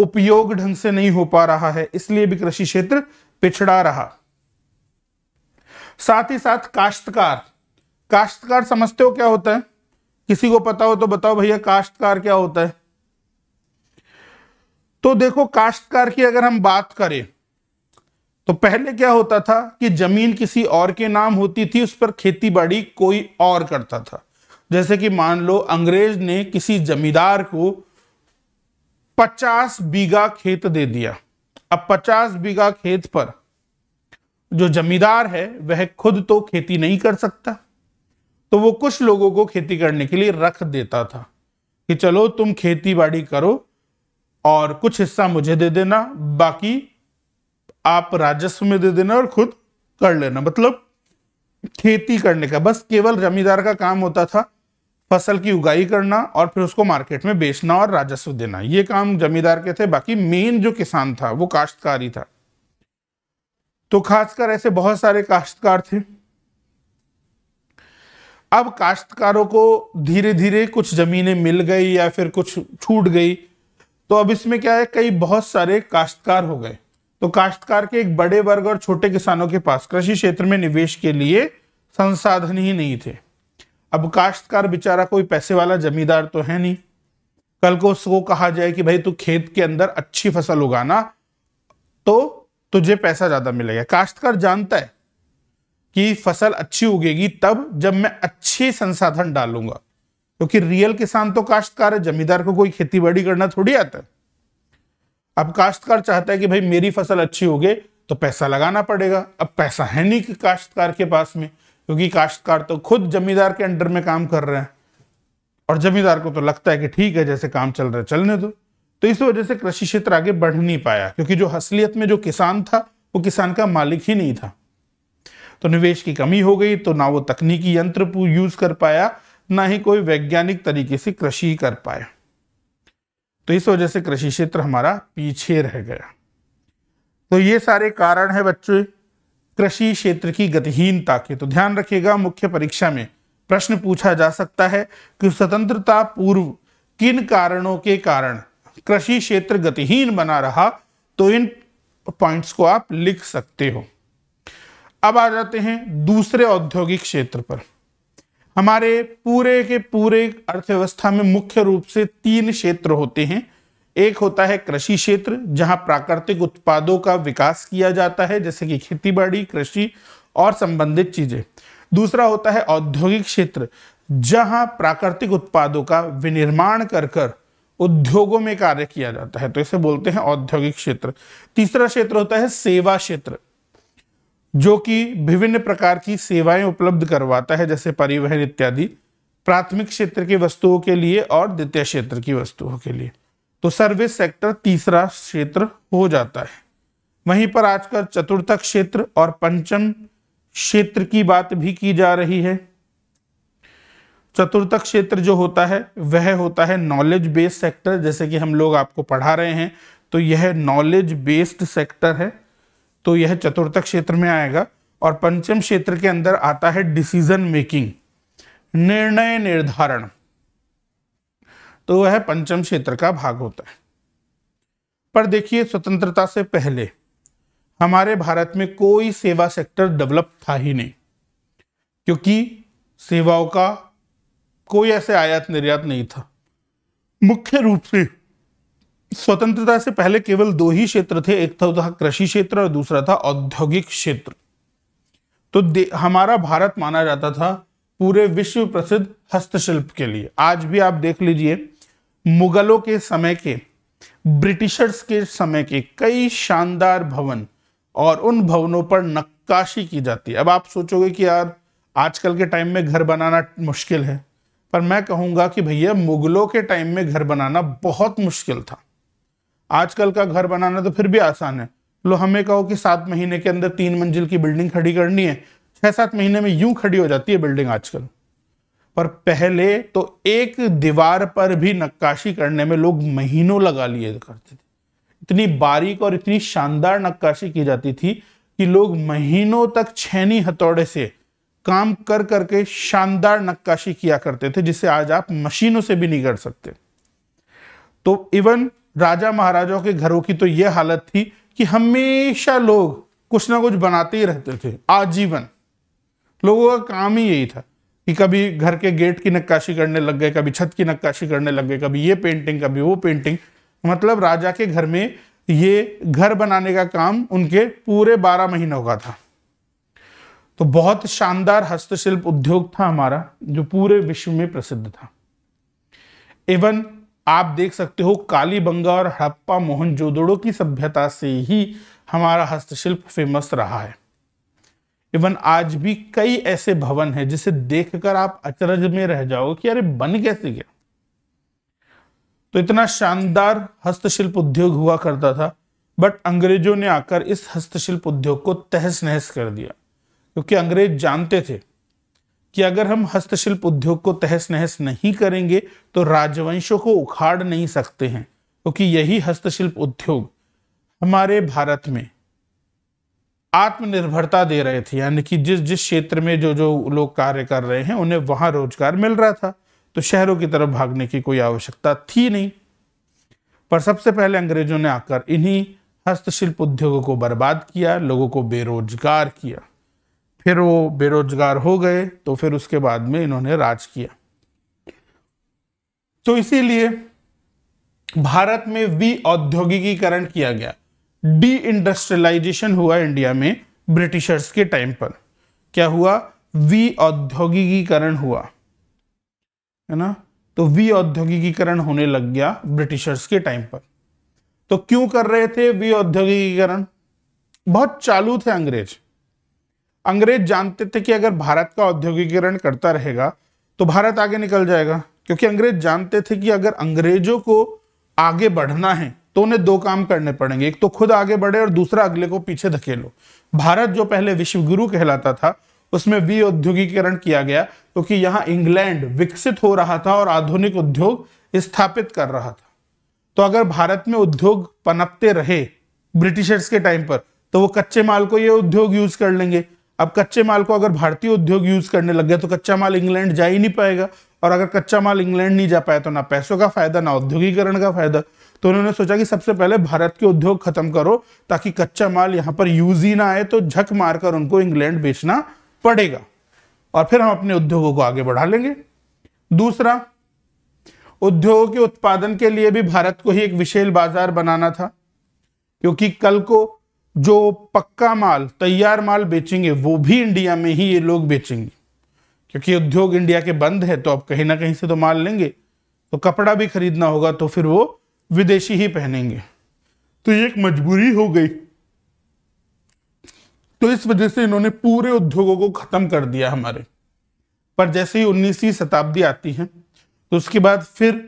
उपयोग ढंग से नहीं हो पा रहा है इसलिए भी कृषि क्षेत्र पिछड़ा रहा साथ ही साथ काश्तकार काश्तकार समझते हो क्या होता है किसी को पता हो तो बताओ भैया काश्तकार क्या होता है तो देखो काश्तकार की अगर हम बात करें तो पहले क्या होता था कि जमीन किसी और के नाम होती थी उस पर खेती बाड़ी कोई और करता था जैसे कि मान लो अंग्रेज ने किसी जमींदार को पचास बीघा खेत दे दिया अब पचास बीघा खेत पर जो जमींदार है वह खुद तो खेती नहीं कर सकता तो वो कुछ लोगों को खेती करने के लिए रख देता था कि चलो तुम खेती बाड़ी करो और कुछ हिस्सा मुझे दे देना बाकी आप राजस्व में दे देना और खुद कर लेना मतलब खेती करने का बस केवल जमींदार का काम होता था फसल की उगाई करना और फिर उसको मार्केट में बेचना और राजस्व देना ये काम जमींदार के थे बाकी मेन जो किसान था वो काश्तकारी था तो खासकर ऐसे बहुत सारे काश्तकार थे अब काश्तकारों को धीरे धीरे कुछ ज़मीनें मिल गई या फिर कुछ छूट गई तो अब इसमें क्या है कई बहुत सारे काश्तकार हो गए तो काश्तकार के एक बड़े वर्ग और छोटे किसानों के पास कृषि क्षेत्र में निवेश के लिए संसाधन ही नहीं थे अब काश्तकार बेचारा कोई पैसे वाला जमींदार तो है नहीं कल को उसको कहा जाए कि भाई तू खेत के अंदर अच्छी फसल उगाना तो तुझे पैसा ज्यादा मिलेगा काश्तकार जानता है कि फसल अच्छी उगेगी तब जब मैं अच्छे संसाधन डालूंगा क्योंकि रियल किसान तो काश्तकार है जमींदार को कोई खेती बाड़ी करना थोड़ी आता है अब काश्तकार चाहता है कि भाई मेरी फसल अच्छी हो तो पैसा लगाना पड़ेगा अब पैसा है नहीं कि काश्तकार के पास में क्योंकि काश्तकार तो खुद जमींदार के अंडर में काम कर रहे हैं और जमींदार को तो लगता है कि ठीक है जैसे काम चल रहा है चलने दो तो इस वजह से कृषि क्षेत्र आगे बढ़ नहीं पाया क्योंकि जो असलियत में जो किसान था वो किसान का मालिक ही नहीं था तो निवेश की कमी हो गई तो ना वो तकनीकी यंत्र यूज कर पाया ना ही कोई वैज्ञानिक तरीके से कृषि कर पाया तो इस वजह से कृषि क्षेत्र हमारा पीछे रह गया तो ये सारे कारण है बच्चे कृषि क्षेत्र की गतिहीनता के तो ध्यान रखिएगा मुख्य परीक्षा में प्रश्न पूछा जा सकता है कि स्वतंत्रता पूर्व किन कारणों के कारण कृषि क्षेत्र गतिहीन बना रहा तो इन पॉइंट्स को आप लिख सकते हो अब आ जाते हैं दूसरे औद्योगिक क्षेत्र पर हमारे पूरे के पूरे अर्थव्यवस्था में मुख्य रूप से तीन क्षेत्र होते हैं एक होता है कृषि क्षेत्र जहां प्राकृतिक उत्पादों का विकास किया जाता है जैसे कि खेतीबाड़ी कृषि और संबंधित चीजें दूसरा होता है औद्योगिक क्षेत्र जहां प्राकृतिक उत्पादों का विनिर्माण कर कर उद्योगों में कार्य किया जाता है तो इसे बोलते हैं औद्योगिक क्षेत्र तीसरा क्षेत्र होता है सेवा क्षेत्र जो कि विभिन्न प्रकार की सेवाएं उपलब्ध करवाता है जैसे परिवहन इत्यादि प्राथमिक क्षेत्र की वस्तुओं के लिए और द्वितीय क्षेत्र की वस्तुओं के लिए तो सर्विस सेक्टर तीसरा क्षेत्र हो जाता है वहीं पर आजकल चतुर्थ क्षेत्र और पंचम क्षेत्र की बात भी की जा रही है चतुर्थ क्षेत्र जो होता है वह होता है नॉलेज बेस्ड सेक्टर जैसे कि हम लोग आपको पढ़ा रहे हैं तो यह नॉलेज बेस्ड सेक्टर है तो यह चतुर्थक क्षेत्र में आएगा और पंचम क्षेत्र के अंदर आता है डिसीजन मेकिंग निर्णय निर्धारण तो वह पंचम क्षेत्र का भाग होता है पर देखिए स्वतंत्रता से पहले हमारे भारत में कोई सेवा सेक्टर डेवलप था ही नहीं क्योंकि सेवाओं का कोई ऐसे आयात निर्यात नहीं था मुख्य रूप से स्वतंत्रता से पहले केवल दो ही क्षेत्र थे एक था, था कृषि क्षेत्र और दूसरा था औद्योगिक क्षेत्र तो हमारा भारत माना जाता था पूरे विश्व प्रसिद्ध हस्तशिल्प के लिए आज भी आप देख लीजिए मुगलों के समय के ब्रिटिशर्स के समय के कई शानदार भवन और उन भवनों पर नक्काशी की जाती है अब आप सोचोगे कि यार आजकल के टाइम में घर बनाना मुश्किल है पर मैं कहूँगा कि भैया मुगलों के टाइम में घर बनाना बहुत मुश्किल था आजकल का घर बनाना तो फिर भी आसान है लो हमें कहो कि सात महीने के अंदर तीन मंजिल की बिल्डिंग खड़ी करनी है छह सात महीने में यूं खड़ी हो जाती है बिल्डिंग आजकल पर पहले तो एक दीवार पर भी नक्काशी करने में लोग महीनों लगा लिए करते थे इतनी बारीक और इतनी शानदार नक्काशी की जाती थी कि लोग महीनों तक छैनी हथौड़े से काम कर करके शानदार नक्काशी किया करते थे जिसे आज आप मशीनों से भी नहीं कर सकते तो इवन राजा महाराजाओं के घरों की तो यह हालत थी कि हमेशा लोग कुछ ना कुछ बनाते ही रहते थे आजीवन लोगों का काम ही यही था कि कभी घर के गेट की नक्काशी करने लग गए कभी छत की नक्काशी करने लग गए कभी ये पेंटिंग कभी वो पेंटिंग मतलब राजा के घर में ये घर बनाने का काम उनके पूरे बारह महीनों का था तो बहुत शानदार हस्तशिल्प उद्योग था हमारा जो पूरे विश्व में प्रसिद्ध था इवन आप देख सकते हो काली बंगा और हड़प्पा मोहनजोदड़ो की सभ्यता से ही हमारा हस्तशिल्प फेमस रहा है इवन आज भी कई ऐसे भवन हैं जिसे देखकर आप अचरज में रह जाओ कि अरे बन कैसे गया तो इतना शानदार हस्तशिल्प उद्योग हुआ करता था बट अंग्रेजों ने आकर इस हस्तशिल्प उद्योग को तहस नहस कर दिया क्योंकि अंग्रेज जानते थे कि अगर हम हस्तशिल्प उद्योग को तहस नहस नहीं करेंगे तो राजवंशों को उखाड़ नहीं सकते हैं क्योंकि तो यही हस्तशिल्प उद्योग हमारे भारत में आत्मनिर्भरता दे रहे थे यानी कि जिस जिस क्षेत्र में जो जो लोग कार्य कर रहे हैं उन्हें वहां रोजगार मिल रहा था तो शहरों की तरफ भागने की कोई आवश्यकता थी नहीं पर सबसे पहले अंग्रेजों ने आकर इन्हीं हस्तशिल्प उद्योगों को बर्बाद किया लोगों को बेरोजगार किया फिर वो बेरोजगार हो गए तो फिर उसके बाद में इन्होंने राज किया तो इसीलिए भारत में वी औद्योगिकीकरण किया गया डी इंडस्ट्रियलाइजेशन हुआ इंडिया में ब्रिटिशर्स के टाइम पर क्या हुआ वी औद्योगिकीकरण हुआ है ना तो वी औद्योगिकीकरण होने लग गया ब्रिटिशर्स के टाइम पर तो क्यों कर रहे थे वी औद्योगिकीकरण बहुत चालू थे अंग्रेज अंग्रेज जानते थे कि अगर भारत का औद्योगिकरण करता रहेगा तो भारत आगे निकल जाएगा क्योंकि अंग्रेज जानते थे कि अगर अंग्रेजों को आगे बढ़ना है तो उन्हें दो काम करने पड़ेंगे एक तो खुद आगे बढ़े और दूसरा अगले को पीछे धकेलो भारत जो पहले विश्वगुरु कहलाता था उसमें भी औद्योगिकरण किया गया क्योंकि तो यहां इंग्लैंड विकसित हो रहा था और आधुनिक उद्योग स्थापित कर रहा था तो अगर भारत में उद्योग पनपते रहे ब्रिटिशर्स के टाइम पर तो वो कच्चे माल को ये उद्योग यूज कर लेंगे अब कच्चे माल को अगर भारतीय उद्योग यूज करने लग गए तो कच्चा माल इंग्लैंड जा ही नहीं पाएगा और अगर कच्चा माल इंग्लैंड नहीं जा पाया तो ना पैसों का फायदा ना औद्योगिकरण का फायदा तो उन्होंने सोचा कि सबसे पहले भारत के उद्योग खत्म करो ताकि कच्चा माल यहां पर यूज ही ना आए तो झक मारकर उनको इंग्लैंड बेचना पड़ेगा और फिर हम अपने उद्योगों को आगे बढ़ा लेंगे दूसरा उद्योगों के उत्पादन के लिए भी भारत को ही एक विशेष बाजार बनाना था क्योंकि कल को जो पक्का माल तैयार माल बेचेंगे वो भी इंडिया में ही ये लोग बेचेंगे क्योंकि उद्योग इंडिया के बंद है तो आप कहीं ना कहीं से तो माल लेंगे तो कपड़ा भी खरीदना होगा तो फिर वो विदेशी ही पहनेंगे तो ये एक मजबूरी हो गई तो इस वजह से इन्होंने पूरे उद्योगों को खत्म कर दिया हमारे पर जैसे ही उन्नीसवीं शताब्दी आती है तो उसके बाद फिर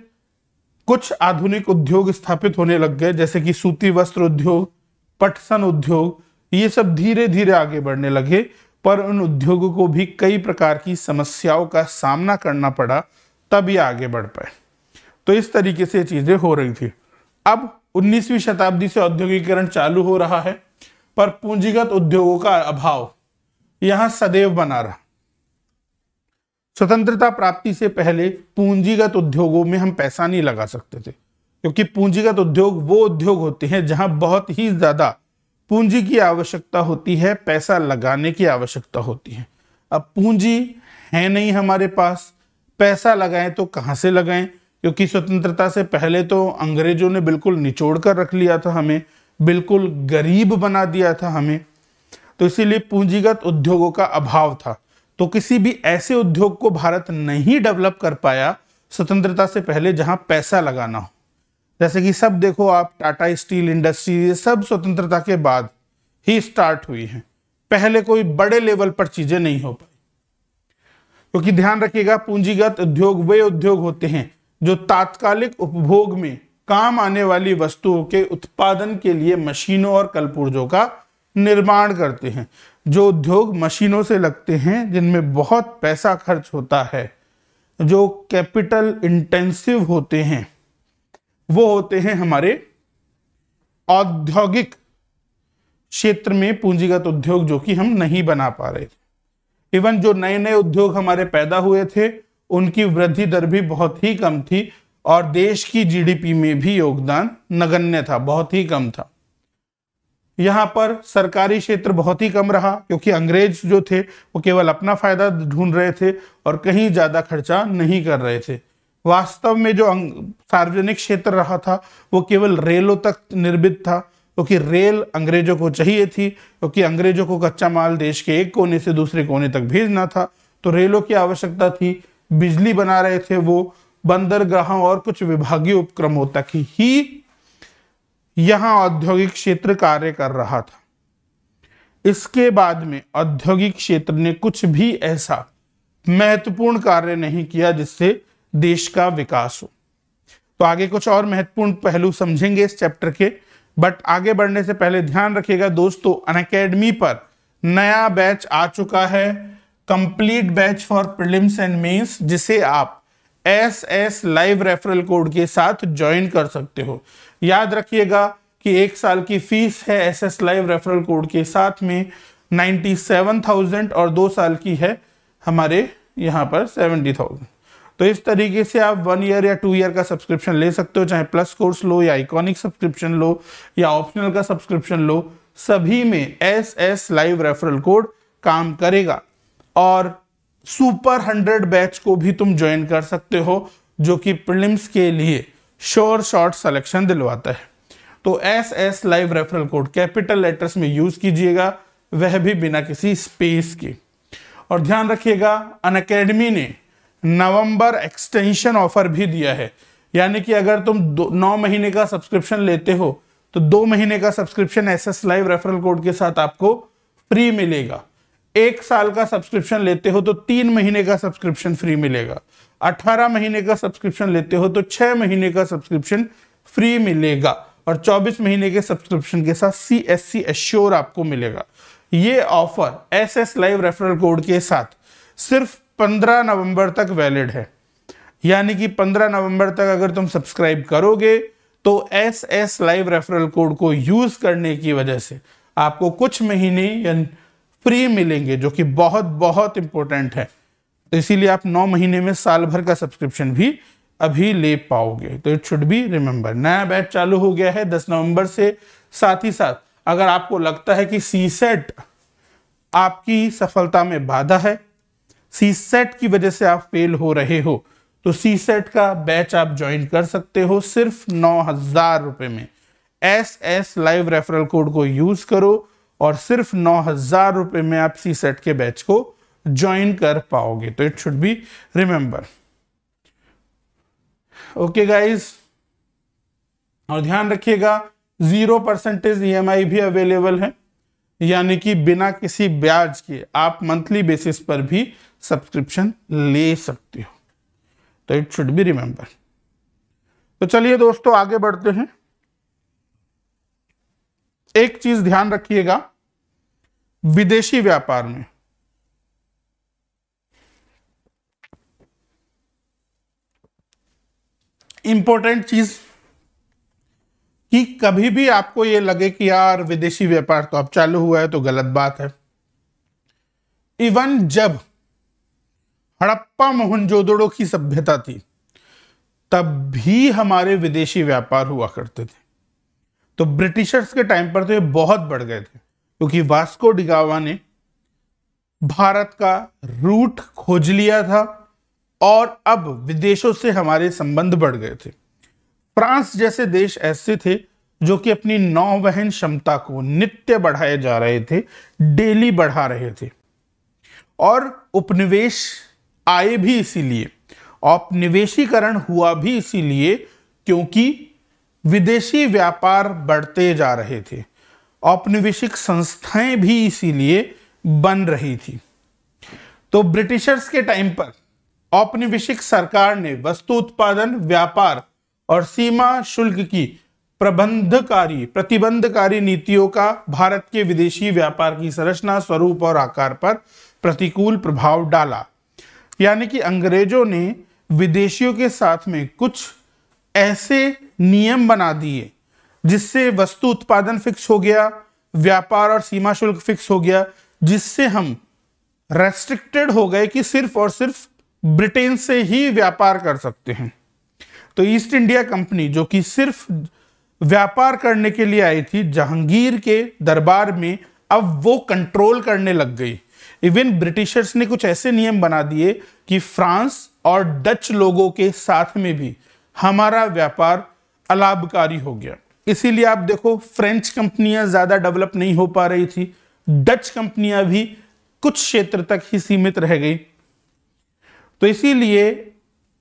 कुछ आधुनिक उद्योग स्थापित होने लग गए जैसे कि सूती वस्त्र उद्योग पटसन उद्योग ये सब धीरे धीरे आगे बढ़ने लगे पर उन उद्योगों को भी कई प्रकार की समस्याओं का सामना करना पड़ा तब ये आगे बढ़ पाए तो इस तरीके से चीजें हो रही थी अब 19वीं शताब्दी से औद्योगिकरण चालू हो रहा है पर पूंजीगत उद्योगों का अभाव यहां सदैव बना रहा स्वतंत्रता प्राप्ति से पहले पूंजीगत उद्योगों में हम पैसा नहीं लगा सकते थे क्योंकि पूंजीगत उद्योग वो उद्योग होते हैं जहां बहुत ही ज़्यादा पूंजी की आवश्यकता होती है पैसा लगाने की आवश्यकता होती है अब पूंजी है नहीं हमारे पास पैसा लगाएं तो कहाँ से लगाएं क्योंकि स्वतंत्रता से पहले तो अंग्रेजों ने बिल्कुल निचोड़ कर रख लिया था हमें बिल्कुल गरीब बना दिया था हमें तो इसीलिए पूंजीगत उद्योगों का अभाव था तो किसी भी ऐसे उद्योग को भारत नहीं डेवलप कर पाया स्वतंत्रता से पहले जहां पैसा लगाना हो जैसे कि सब देखो आप टाटा स्टील इंडस्ट्री ये सब स्वतंत्रता के बाद ही स्टार्ट हुई है पहले कोई बड़े लेवल पर चीज़ें नहीं हो पाई क्योंकि ध्यान रखिएगा पूंजीगत उद्योग वे उद्योग होते हैं जो तात्कालिक उपभोग में काम आने वाली वस्तुओं के उत्पादन के लिए मशीनों और कलपुर्जों का निर्माण करते हैं जो उद्योग मशीनों से लगते हैं जिनमें बहुत पैसा खर्च होता है जो कैपिटल इंटेंसिव होते हैं वो होते हैं हमारे औद्योगिक क्षेत्र में पूंजीगत उद्योग जो कि हम नहीं बना पा रहे थे इवन जो नए नए उद्योग हमारे पैदा हुए थे उनकी वृद्धि दर भी बहुत ही कम थी और देश की जीडीपी में भी योगदान नगण्य था बहुत ही कम था यहाँ पर सरकारी क्षेत्र बहुत ही कम रहा क्योंकि अंग्रेज जो थे वो केवल अपना फायदा ढूंढ रहे थे और कहीं ज़्यादा खर्चा नहीं कर रहे थे वास्तव में जो सार्वजनिक क्षेत्र रहा था वो केवल रेलों तक निर्मित था क्योंकि रेल अंग्रेजों को चाहिए थी क्योंकि अंग्रेजों को कच्चा माल देश के एक कोने से दूसरे कोने तक भेजना था तो रेलों की आवश्यकता थी बिजली बना रहे थे वो बंदरगाहों और कुछ विभागीय उपक्रमों तक ही यहां औद्योगिक क्षेत्र कार्य कर रहा था इसके बाद में औद्योगिक क्षेत्र ने कुछ भी ऐसा महत्वपूर्ण कार्य नहीं किया जिससे देश का विकास हो तो आगे कुछ और महत्वपूर्ण पहलू समझेंगे इस चैप्टर के बट आगे बढ़ने से पहले ध्यान रखिएगा दोस्तों अनकेडमी पर नया बैच आ चुका है complete batch for prelims and mains जिसे आप S S live referral code के साथ ज्वाइन कर सकते हो याद रखिएगा कि एक साल की फीस है S S live referral code के साथ में सेवन थाउजेंड और दो साल की है हमारे यहाँ पर सेवेंटी थाउजेंड तो इस तरीके से आप वन ईयर या टू ईयर का सब्सक्रिप्शन ले सकते हो चाहे प्लस कोर्स लो या इकोनिक सब्सक्रिप्शन लो या ऑप्शनल का सब्सक्रिप्शन लो सभी में S S live referral code काम करेगा और सुपर हंड्रेड बैच को भी तुम ज्वाइन कर सकते हो जो कि प्रिलिम्स के लिए श्योर शॉर्ट सिलेक्शन दिलवाता है तो S S live referral code capital letters में यूज कीजिएगा वह भी बिना किसी स्पेस के और ध्यान रखिएगा अन ने नवंबर एक्सटेंशन ऑफर भी दिया है यानी कि अगर तुम दो नौ महीने का सब्सक्रिप्शन लेते हो तो दो महीने का subscription S S live referral code के साथ आपको फ्री मिलेगा एक साल का सब्सक्रिप्शन लेते हो तो तीन महीने का सब्सक्रिप्शन फ्री मिलेगा अठारह महीने का सब्सक्रिप्शन लेते हो तो छह महीने का सब्सक्रिप्शन फ्री मिलेगा और चौबीस महीने के सब्सक्रिप्शन के साथ सी एस सी एश्योर आपको मिलेगा ये offer S S live referral code के साथ सिर्फ 15 नवंबर तक वैलिड है यानी कि 15 नवंबर तक अगर तुम सब्सक्राइब करोगे तो S S live referral code को यूज़ करने की वजह से आपको कुछ महीने फ्री मिलेंगे जो कि बहुत बहुत इंपॉर्टेंट है तो इसीलिए आप नौ महीने में साल भर का सब्सक्रिप्शन भी अभी ले पाओगे तो इट शुड बी रिमेंबर नया बैच चालू हो गया है दस नवंबर से साथ ही साथ अगर आपको लगता है कि सी सेट आपकी सफलता में बाधा है सी सेट की वजह से आप फेल हो रहे हो तो सी सेट का बैच आप ज्वाइन कर सकते हो सिर्फ नौ हजार रुपए में S S live referral code को यूज करो और सिर्फ नौ हजार रुपए में आप सी सेट के बैच को ज्वाइन कर पाओगे तो it should be remember okay guys और ध्यान रखिएगा जीरो परसेंटेज ई भी अवेलेबल है यानी कि बिना किसी ब्याज के आप मंथली बेसिस पर भी सब्सक्रिप्शन ले सकते हो तो इट शुड बी रिमेंबर तो चलिए दोस्तों आगे बढ़ते हैं एक चीज ध्यान रखिएगा विदेशी व्यापार में इंपॉर्टेंट चीज कि कभी भी आपको यह लगे कि यार विदेशी व्यापार तो अब चालू हुआ है तो गलत बात है इवन जब हड़प्पा मोहनजोदड़ो की सभ्यता थी तब भी हमारे विदेशी व्यापार हुआ करते थे तो ब्रिटिशर्स के टाइम पर तो ये बहुत बढ़ गए थे क्योंकि वास्को डिगावा ने भारत का रूट खोज लिया था और अब विदेशों से हमारे संबंध बढ़ गए थे फ्रांस जैसे देश ऐसे थे जो कि अपनी नौवहन क्षमता को नित्य बढ़ाए जा रहे थे डेली बढ़ा रहे थे और उपनिवेश आए भी इसीलिए औपनिवेशीकरण हुआ भी इसीलिए क्योंकि विदेशी व्यापार बढ़ते जा रहे थे औपनिवेशिक संस्थाएं भी इसीलिए बन रही थी तो ब्रिटिशर्स के टाइम पर औपनिवेशिक सरकार ने वस्तु उत्पादन व्यापार और सीमा शुल्क की प्रबंधकारी प्रतिबंधकारी नीतियों का भारत के विदेशी व्यापार की संरचना स्वरूप और आकार पर प्रतिकूल प्रभाव डाला यानी कि अंग्रेजों ने विदेशियों के साथ में कुछ ऐसे नियम बना दिए जिससे वस्तु उत्पादन फिक्स हो गया व्यापार और सीमा शुल्क फिक्स हो गया जिससे हम रेस्ट्रिक्टेड हो गए कि सिर्फ और सिर्फ ब्रिटेन से ही व्यापार कर सकते हैं तो ईस्ट इंडिया कंपनी जो कि सिर्फ व्यापार करने के लिए आई थी जहांगीर के दरबार में अब वो कंट्रोल करने लग गई इवन ब्रिटिशर्स ने कुछ ऐसे नियम बना दिए कि फ्रांस और डच लोगों के साथ में भी हमारा व्यापार अलाभकारी हो गया इसीलिए आप देखो फ्रेंच कंपनियां ज़्यादा डेवलप नहीं हो पा रही थी डच कंपनियां भी कुछ क्षेत्र तक ही सीमित रह गई तो इसीलिए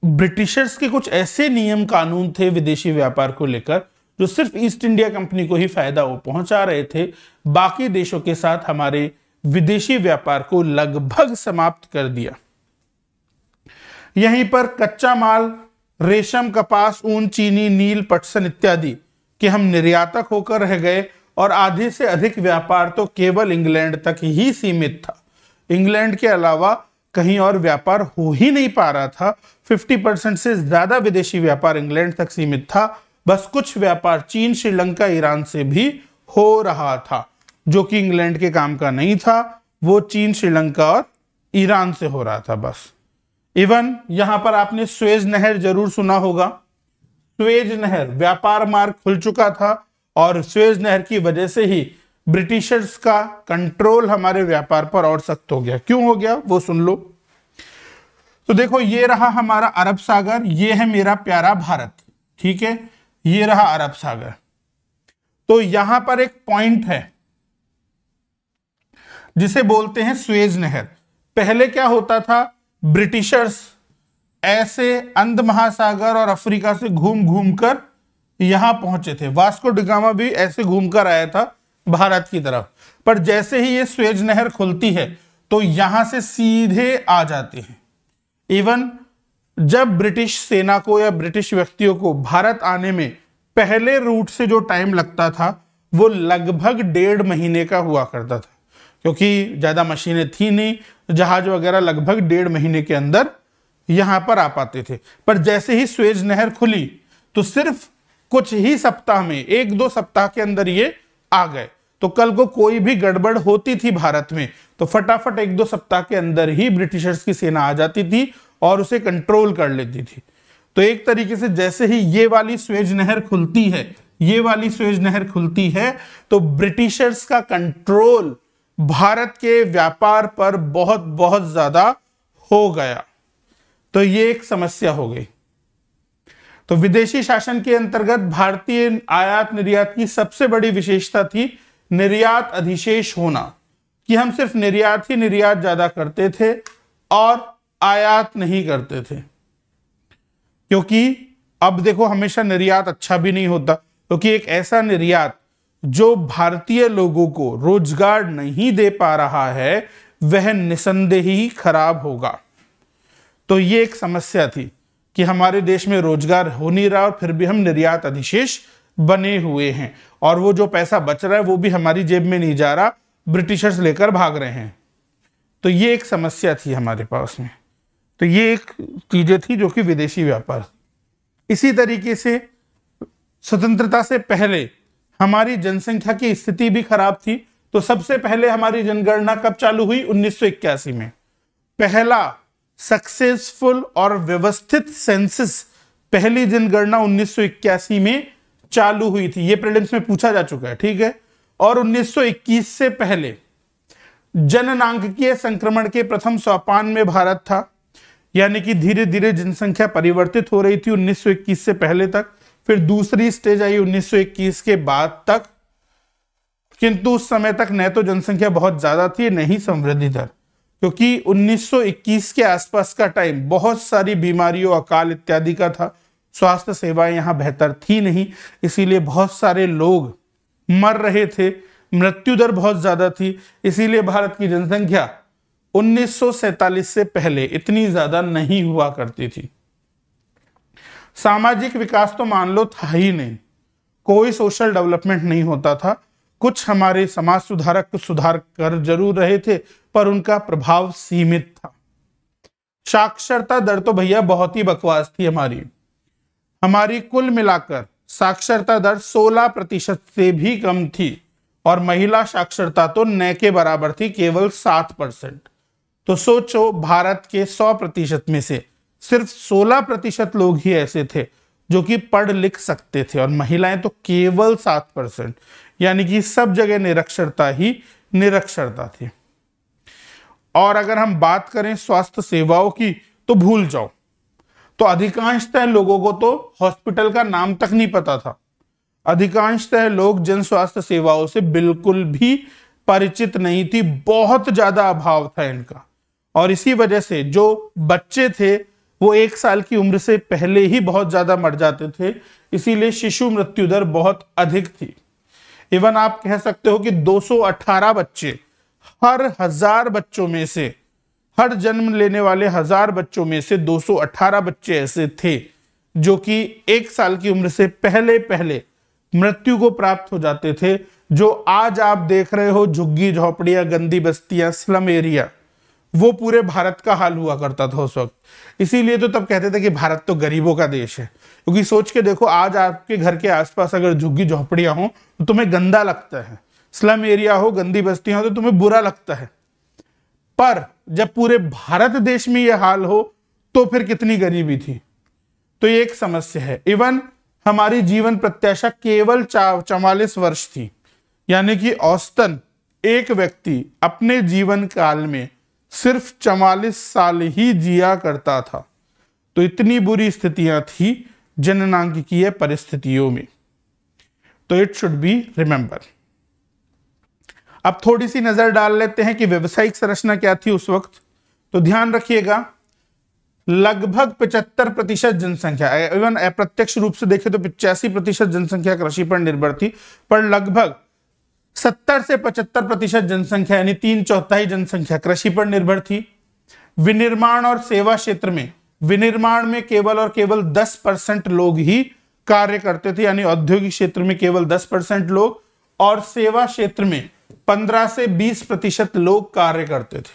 ब्रिटिशर्स के कुछ ऐसे नियम कानून थे विदेशी व्यापार को लेकर जो सिर्फ ईस्ट इंडिया कंपनी को ही फायदा वो पहुंचा रहे थे बाकी देशों के साथ हमारे विदेशी व्यापार को लगभग समाप्त कर दिया यहीं पर कच्चा माल रेशम कपास ऊन चीनी नील पटसन इत्यादि के हम निर्यातक होकर रह गए और आधे से अधिक व्यापार तो केवल इंग्लैंड तक ही सीमित था इंग्लैंड के अलावा कहीं और व्यापार हो ही नहीं पा रहा था 50 परसेंट से ज़्यादा विदेशी व्यापार इंग्लैंड तक सीमित था बस कुछ व्यापार चीन श्रीलंका ईरान से भी हो रहा था जो कि इंग्लैंड के काम का नहीं था वो चीन श्रीलंका और ईरान से हो रहा था बस इवन यहां पर आपने स्वेज नहर जरूर सुना होगा स्वेज नहर व्यापार मार्ग खुल चुका था और स्वेज नहर की वजह से ही ब्रिटिशर्स का कंट्रोल हमारे व्यापार पर और सख्त हो गया क्यों हो गया वो सुन लो तो देखो ये रहा हमारा अरब सागर ये है मेरा प्यारा भारत ठीक है ये रहा अरब सागर तो यहां पर एक पॉइंट है जिसे बोलते हैं स्वेज नहर पहले क्या होता था ब्रिटिशर्स ऐसे अंध महासागर और अफ्रीका से घूम घूम कर यहां पहुंचे थे वास्को डिगामा भी ऐसे घूम कर आया था भारत की तरफ पर जैसे ही ये स्वेज नहर खुलती है तो यहां से सीधे आ जाते हैं इवन जब ब्रिटिश सेना को या ब्रिटिश व्यक्तियों को भारत आने में पहले रूट से जो टाइम लगता था वो लगभग डेढ़ महीने का हुआ करता था क्योंकि ज़्यादा मशीनें थी नहीं तो जहाज वगैरह लगभग डेढ़ महीने के अंदर यहाँ पर आ पाते थे पर जैसे ही स्वेज नहर खुली तो सिर्फ कुछ ही सप्ताह में एक दो सप्ताह के अंदर ये आ गए तो कल को कोई भी गड़बड़ होती थी भारत में तो फटाफट एक दो सप्ताह के अंदर ही ब्रिटिशर्स की सेना आ जाती थी और उसे कंट्रोल कर लेती थी तो एक तरीके से जैसे ही ये वाली स्वेज नहर खुलती है ये वाली स्वेज नहर खुलती है तो ब्रिटिशर्स का कंट्रोल भारत के व्यापार पर बहुत बहुत ज्यादा हो गया तो ये एक समस्या हो गई तो विदेशी शासन के अंतर्गत भारतीय आयात निर्यात की सबसे बड़ी विशेषता थी निर्यात अधिशेष होना कि हम सिर्फ निर्यात ही निर्यात ज्यादा करते थे और आयात नहीं करते थे क्योंकि अब देखो हमेशा निर्यात अच्छा भी नहीं होता क्योंकि एक ऐसा निर्यात जो भारतीय लोगों को रोजगार नहीं दे पा रहा है वह निसंदेह ही खराब होगा तो ये एक समस्या थी कि हमारे देश में रोजगार हो नहीं रहा और फिर भी हम निर्यात अधिशेष बने हुए हैं और वो जो पैसा बच रहा है वो भी हमारी जेब में नहीं जा रहा ब्रिटिशर्स लेकर भाग रहे हैं तो ये एक समस्या थी हमारे पास में तो ये एक चीज़ें थी जो कि विदेशी व्यापार इसी तरीके से स्वतंत्रता से पहले हमारी जनसंख्या की स्थिति भी खराब थी तो सबसे पहले हमारी जनगणना कब चालू हुई उन्नीस में पहला सक्सेसफुल और व्यवस्थित सेंसिस पहली जनगणना 1981 में चालू हुई थी ये प्रीलिम्स में पूछा जा चुका है ठीक है और 1921 से पहले जननांकीय संक्रमण के प्रथम सोपान में भारत था यानी कि धीरे धीरे जनसंख्या परिवर्तित हो रही थी 1921 से पहले तक फिर दूसरी स्टेज आई 1921 के बाद तक किंतु उस समय तक न तो जनसंख्या बहुत ज्यादा थी न ही समृद्धि दर क्योंकि 1921 के आसपास का टाइम बहुत सारी बीमारियों अकाल इत्यादि का था स्वास्थ्य सेवाएं यहाँ बेहतर थी नहीं इसीलिए बहुत सारे लोग मर रहे थे मृत्यु दर बहुत ज्यादा थी इसीलिए भारत की जनसंख्या 1947 से पहले इतनी ज्यादा नहीं हुआ करती थी सामाजिक विकास तो मान लो था ही नहीं कोई सोशल डेवलपमेंट नहीं होता था कुछ हमारे समाज सुधारक कुछ सुधार कर जरूर रहे थे पर उनका प्रभाव सीमित था साक्षरता दर तो भैया बहुत ही बकवास थी हमारी हमारी कुल मिलाकर साक्षरता दर 16 प्रतिशत से भी कम थी और महिला साक्षरता तो न के बराबर थी केवल सात परसेंट तो सोचो भारत के 100 प्रतिशत में से सिर्फ 16 प्रतिशत लोग ही ऐसे थे जो कि पढ़ लिख सकते थे और महिलाएं तो केवल सात परसेंट यानी कि सब जगह निरक्षरता ही निरक्षरता थी और अगर हम बात करें स्वास्थ्य सेवाओं की तो भूल जाओ तो अधिकांशतः लोगों को तो हॉस्पिटल का नाम तक नहीं पता था अधिकांशतः लोग जन स्वास्थ्य सेवाओं से बिल्कुल भी परिचित नहीं थी बहुत ज्यादा अभाव था इनका और इसी वजह से जो बच्चे थे वो एक साल की उम्र से पहले ही बहुत ज़्यादा मर जाते थे इसीलिए शिशु मृत्यु दर बहुत अधिक थी इवन आप कह सकते हो कि 218 बच्चे हर हजार बच्चों में से हर जन्म लेने वाले हजार बच्चों में से 218 बच्चे ऐसे थे जो कि एक साल की उम्र से पहले पहले मृत्यु को प्राप्त हो जाते थे जो आज आप देख रहे हो झुग्गी झोपड़ियां गंदी बस्तियां स्लम एरिया वो पूरे भारत का हाल हुआ करता था उस वक्त इसीलिए तो तब कहते थे कि भारत तो गरीबों का देश है क्योंकि सोच के देखो आज आपके घर के आसपास अगर झुग्गी झोपड़ियां हो तो तुम्हें गंदा लगता है स्लम एरिया हो गंदी बस्तियां हो तो तुम्हें बुरा लगता है पर जब पूरे भारत देश में यह हाल हो तो फिर कितनी गरीबी थी तो ये एक समस्या है इवन हमारी जीवन प्रत्याशा केवल चवालीस वर्ष थी यानी कि औसतन एक व्यक्ति अपने जीवन काल में सिर्फ चवालीस साल ही जिया करता था तो इतनी बुरी स्थितियां थी की परिस्थितियों में तो इट शुड बी रिमेंबर अब थोड़ी सी नजर डाल लेते हैं कि व्यवसायिक संरचना क्या थी उस वक्त तो ध्यान रखिएगा लगभग 75 प्रतिशत जनसंख्या इवन अप्रत्यक्ष रूप से देखें तो पिचासी प्रतिशत जनसंख्या कृषि पर निर्भर थी पर लगभग सत्तर से पचहत्तर प्रतिशत जनसंख्या यानी तीन चौथाई जनसंख्या कृषि पर निर्भर थी विनिर्माण और सेवा क्षेत्र में विनिर्माण में केवल और केवल 10 परसेंट लोग ही कार्य करते थे यानी औद्योगिक क्षेत्र में केवल 10 परसेंट लोग और सेवा क्षेत्र में 15 से 20 प्रतिशत लोग कार्य करते थे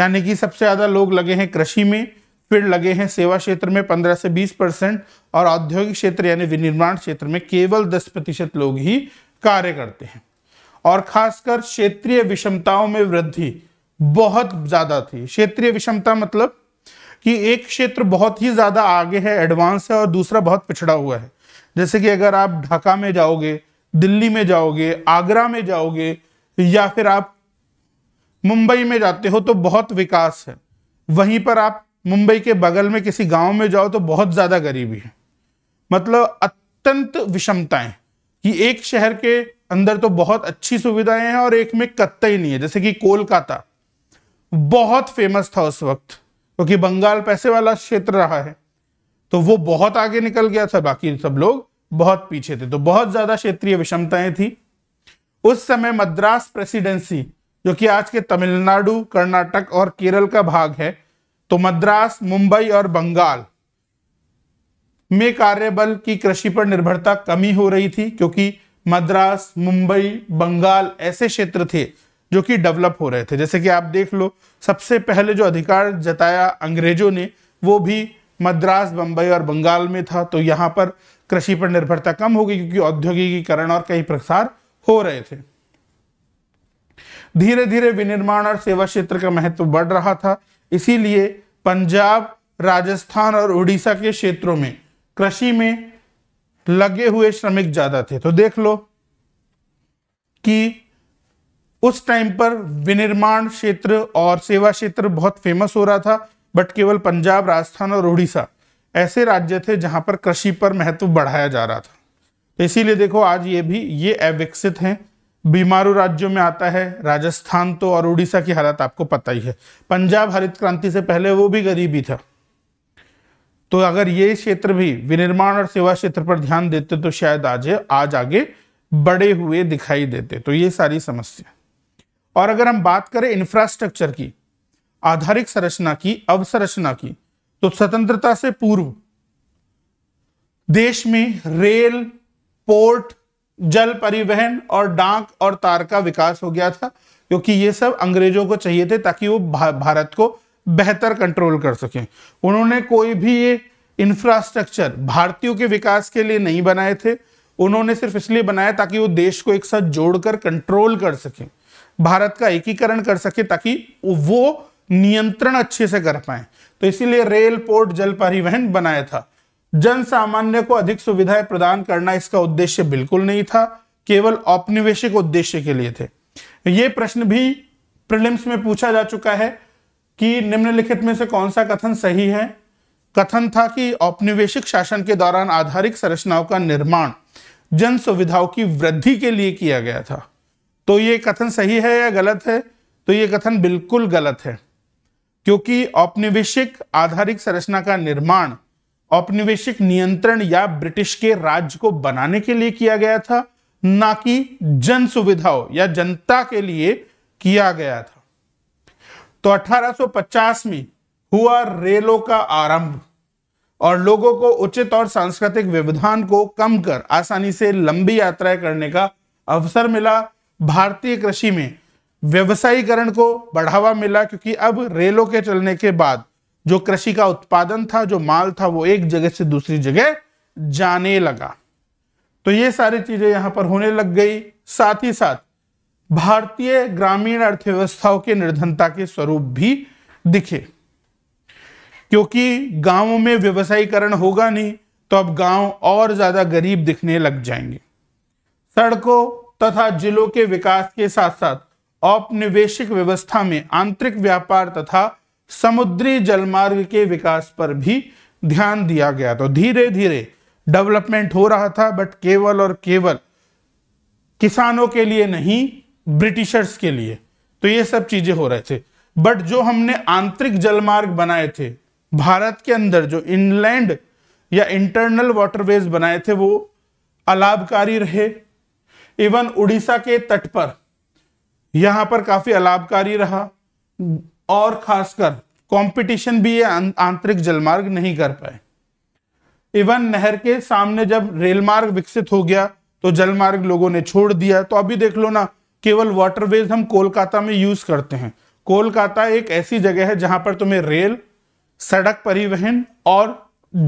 यानी कि सबसे ज्यादा लोग लगे हैं कृषि में फिर लगे हैं सेवा क्षेत्र में 15 से 20 परसेंट और औद्योगिक क्षेत्र यानी विनिर्माण क्षेत्र में केवल 10 प्रतिशत लोग ही कार्य करते हैं और खासकर क्षेत्रीय विषमताओं में वृद्धि बहुत ज्यादा थी क्षेत्रीय विषमता मतलब कि एक क्षेत्र बहुत ही ज्यादा आगे है एडवांस है और दूसरा बहुत पिछड़ा हुआ है जैसे कि अगर आप ढाका में जाओगे दिल्ली में जाओगे आगरा में जाओगे या फिर आप मुंबई में जाते हो तो बहुत विकास है वहीं पर आप मुंबई के बगल में किसी गांव में जाओ तो बहुत ज्यादा गरीबी है मतलब अत्यंत विषमताएं कि एक शहर के अंदर तो बहुत अच्छी सुविधाएं हैं और एक में कत्ता ही नहीं है जैसे कि कोलकाता बहुत फेमस था उस वक्त क्योंकि तो बंगाल पैसे वाला क्षेत्र रहा है तो वो बहुत आगे निकल गया था बाकी सब लोग बहुत पीछे थे तो बहुत ज्यादा क्षेत्रीय विषमताएं थी उस समय मद्रास प्रेसिडेंसी जो कि आज के तमिलनाडु कर्नाटक और केरल का भाग है तो मद्रास मुंबई और बंगाल में कार्यबल की कृषि पर निर्भरता कमी हो रही थी क्योंकि मद्रास मुंबई बंगाल ऐसे क्षेत्र थे जो कि डेवलप हो रहे थे जैसे कि आप देख लो सबसे पहले जो अधिकार जताया अंग्रेजों ने वो भी मद्रास बम्बई और बंगाल में था तो यहाँ पर कृषि पर निर्भरता कम हो गई क्योंकि औद्योगिकीकरण और कई प्रसार हो रहे थे धीरे धीरे विनिर्माण और सेवा क्षेत्र का महत्व बढ़ रहा था इसीलिए पंजाब राजस्थान और उड़ीसा के क्षेत्रों में कृषि में लगे हुए श्रमिक ज्यादा थे तो देख लो कि उस टाइम पर विनिर्माण क्षेत्र और सेवा क्षेत्र बहुत फेमस हो रहा था बट केवल पंजाब राजस्थान और उड़ीसा ऐसे राज्य थे जहां पर कृषि पर महत्व बढ़ाया जा रहा था तो इसीलिए देखो आज ये भी ये अविकसित हैं बीमारू राज्यों में आता है राजस्थान तो और उड़ीसा की हालत आपको पता ही है पंजाब हरित क्रांति से पहले वो भी गरीबी था तो अगर ये क्षेत्र भी विनिर्माण और सेवा क्षेत्र पर ध्यान देते तो शायद आज आज आगे बड़े हुए दिखाई देते तो ये सारी समस्या और अगर हम बात करें इंफ्रास्ट्रक्चर की आधारिक संरचना की अवसंरचना की तो स्वतंत्रता से पूर्व देश में रेल पोर्ट जल परिवहन और डाक और तार का विकास हो गया था क्योंकि ये सब अंग्रेजों को चाहिए थे ताकि वो भारत को बेहतर कंट्रोल कर सकें उन्होंने कोई भी ये इंफ्रास्ट्रक्चर भारतीयों के विकास के लिए नहीं बनाए थे उन्होंने सिर्फ इसलिए बनाया ताकि वो देश को एक साथ जोड़कर कंट्रोल कर सकें भारत का एकीकरण कर सके ताकि वो नियंत्रण अच्छे से कर पाए तो इसीलिए रेल पोर्ट जल परिवहन बनाया था जन सामान्य को अधिक सुविधाएं प्रदान करना इसका उद्देश्य बिल्कुल नहीं था केवल औपनिवेशिक उद्देश्य के लिए थे ये प्रश्न भी प्रिलिम्स में पूछा जा चुका है कि निम्नलिखित में से कौन सा कथन सही है कथन था कि औपनिवेशिक शासन के दौरान आधारिक संरचनाओं का निर्माण जन सुविधाओं की वृद्धि के लिए किया गया था तो ये कथन सही है या गलत है तो ये कथन बिल्कुल गलत है क्योंकि औपनिवेशिक आधारिक संरचना का निर्माण औपनिवेशिक नियंत्रण या ब्रिटिश के राज्य को बनाने के लिए किया गया था ना कि जन सुविधाओं या जनता के लिए किया गया था तो 1850 में हुआ रेलों का आरंभ और लोगों को उचित और सांस्कृतिक व्यवधान को कम कर आसानी से लंबी यात्राएं करने का अवसर मिला भारतीय कृषि में व्यवसायीकरण को बढ़ावा मिला क्योंकि अब रेलों के चलने के बाद जो कृषि का उत्पादन था जो माल था वो एक जगह से दूसरी जगह जाने लगा तो ये सारी चीजें यहां पर होने लग गई साथ ही साथ भारतीय ग्रामीण अर्थव्यवस्थाओं के निर्धनता के स्वरूप भी दिखे क्योंकि गांवों में व्यवसायीकरण होगा नहीं तो अब गांव और ज्यादा गरीब दिखने लग जाएंगे सड़कों तथा जिलों के विकास के साथ साथ औपनिवेशिक व्यवस्था में आंतरिक व्यापार तथा समुद्री जलमार्ग के विकास पर भी ध्यान दिया गया तो धीरे धीरे डेवलपमेंट हो रहा था बट केवल और केवल किसानों के लिए नहीं ब्रिटिशर्स के लिए तो ये सब चीजें हो रहे थे बट जो हमने आंतरिक जलमार्ग बनाए थे भारत के अंदर जो इनलैंड या इंटरनल वाटरवेज बनाए थे वो अलाभकारी रहे इवन उड़ीसा के तट पर यहां पर काफी अलाभकारी रहा और खासकर कंपटीशन भी ये आंतरिक जलमार्ग नहीं कर पाए इवन नहर के सामने जब रेलमार्ग विकसित हो गया तो जलमार्ग लोगों ने छोड़ दिया तो अभी देख लो ना केवल वाटरवेज हम कोलकाता में यूज करते हैं कोलकाता एक ऐसी जगह है जहां पर तुम्हें रेल सड़क परिवहन और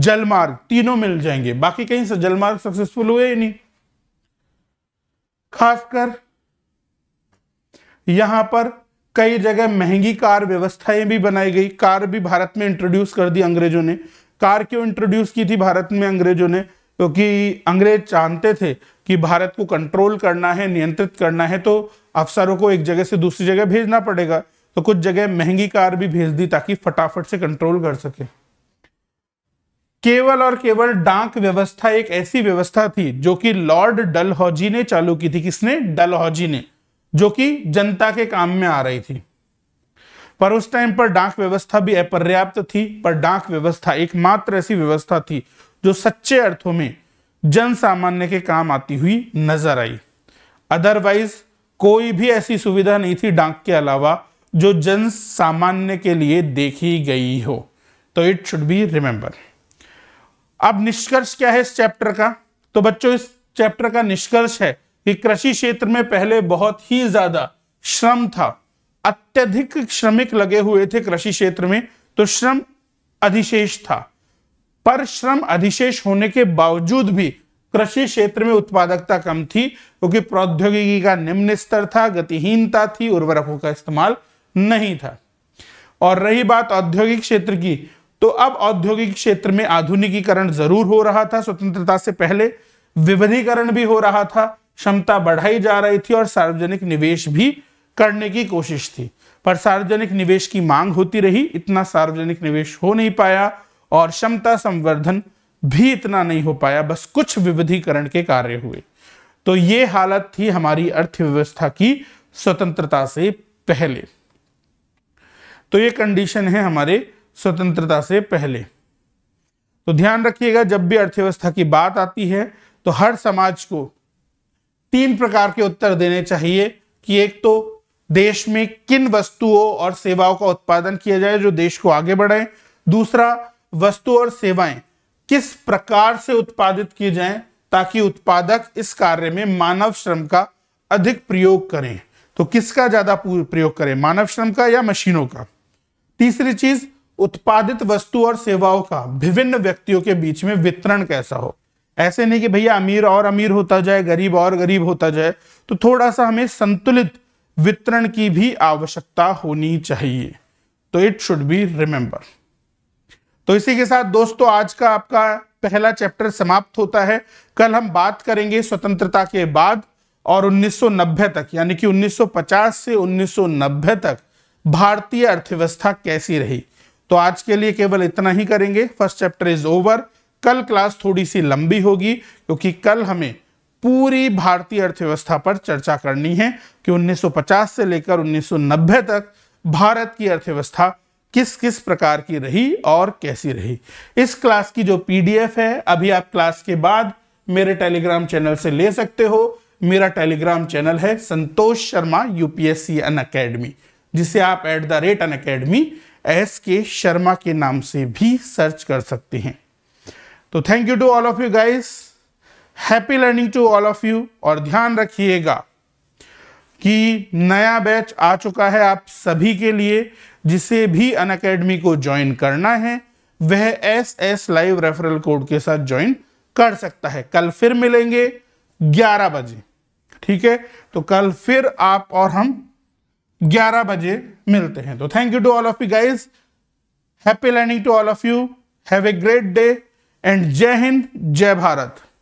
जलमार्ग तीनों मिल जाएंगे बाकी कहीं से जलमार्ग सक्सेसफुल हुए ही नहीं खासकर यहां पर कई जगह महंगी कार व्यवस्थाएं भी बनाई गई कार भी भारत में इंट्रोड्यूस कर दी अंग्रेजों ने कार क्यों इंट्रोड्यूस की थी भारत में अंग्रेजों ने क्योंकि अंग्रेज चाहते थे कि भारत को कंट्रोल करना है नियंत्रित करना है तो अफसरों को एक जगह से दूसरी जगह भेजना पड़ेगा तो कुछ जगह महंगी कार भी भेज दी ताकि फटाफट से कंट्रोल कर सके केवल और केवल डाक व्यवस्था एक ऐसी व्यवस्था थी जो कि लॉर्ड डलहौजी ने चालू की थी किसने डलहौजी ने जो कि जनता के काम में आ रही थी पर उस टाइम पर डाक व्यवस्था भी अपर्याप्त थी पर डाक व्यवस्था एकमात्र ऐसी व्यवस्था थी जो सच्चे अर्थों में जन सामान्य के काम आती हुई नजर आई अदरवाइज कोई भी ऐसी सुविधा नहीं थी डाक के अलावा जो जन सामान्य के लिए देखी गई हो तो इट शुड बी रिमेंबर अब निष्कर्ष क्या है इस चैप्टर का तो बच्चों इस चैप्टर का निष्कर्ष है कि कृषि क्षेत्र में पहले बहुत ही ज्यादा श्रम था अत्यधिक श्रमिक लगे हुए थे कृषि क्षेत्र में तो श्रम अधिशेष था पर श्रम अधिशेष होने के बावजूद भी कृषि क्षेत्र में उत्पादकता कम थी क्योंकि तो प्रौद्योगिकी का निम्न स्तर था गतिहीनता थी उर्वरकों का इस्तेमाल नहीं था और रही बात औद्योगिक क्षेत्र की तो अब औद्योगिक क्षेत्र में आधुनिकीकरण जरूर हो रहा था स्वतंत्रता से पहले विविधीकरण भी हो रहा था क्षमता बढ़ाई जा रही थी और सार्वजनिक निवेश भी करने की कोशिश थी पर सार्वजनिक निवेश की मांग होती रही इतना सार्वजनिक निवेश हो नहीं पाया और क्षमता संवर्धन भी इतना नहीं हो पाया बस कुछ विविधीकरण के कार्य हुए तो ये हालत थी हमारी अर्थव्यवस्था की स्वतंत्रता से पहले तो ये कंडीशन है हमारे स्वतंत्रता से पहले तो ध्यान रखिएगा जब भी अर्थव्यवस्था की बात आती है तो हर समाज को तीन प्रकार के उत्तर देने चाहिए कि एक तो देश में किन वस्तुओं और सेवाओं का उत्पादन किया जाए जो देश को आगे बढ़ाए दूसरा वस्तु और सेवाएं किस प्रकार से उत्पादित किए जाएं ताकि उत्पादक इस कार्य में मानव श्रम का अधिक प्रयोग करें तो किसका ज्यादा प्रयोग करें मानव श्रम का या मशीनों का तीसरी चीज उत्पादित वस्तु और सेवाओं का विभिन्न व्यक्तियों के बीच में वितरण कैसा हो ऐसे नहीं कि भैया अमीर और अमीर होता जाए गरीब और गरीब होता जाए तो थोड़ा सा हमें संतुलित वितरण की भी आवश्यकता होनी चाहिए तो इट शुड बी रिमेंबर तो इसी के साथ दोस्तों आज का आपका पहला चैप्टर समाप्त होता है कल हम बात करेंगे स्वतंत्रता के बाद और 1990 तक यानी कि 1950 से 1990 तक भारतीय अर्थव्यवस्था कैसी रही तो आज के लिए केवल इतना ही करेंगे फर्स्ट चैप्टर इज ओवर कल क्लास थोड़ी सी लंबी होगी क्योंकि कल हमें पूरी भारतीय अर्थव्यवस्था पर चर्चा करनी है कि 1950 से लेकर 1990 तक भारत की अर्थव्यवस्था किस किस प्रकार की रही और कैसी रही इस क्लास की जो पीडीएफ है अभी आप क्लास के बाद मेरे टेलीग्राम चैनल से ले सकते हो मेरा टेलीग्राम चैनल है Santosh Sharma UPSC Unacademy जिसे आप at the rate Unacademy S K Sharma के नाम से भी सर्च कर सकते हैं तो thank you to all of you guys happy learning to all of you और ध्यान रखिएगा कि नया बैच आ चुका है आप सभी के लिए जिसे भी अन अकेडमी को ज्वाइन करना है वह S S live referral code के साथ ज्वाइन कर सकता है कल फिर मिलेंगे 11 बजे ठीक है तो कल फिर आप और हम 11 बजे मिलते हैं तो thank you to all of you guys happy learning to all of you have a great day and जय हिंद जय भारत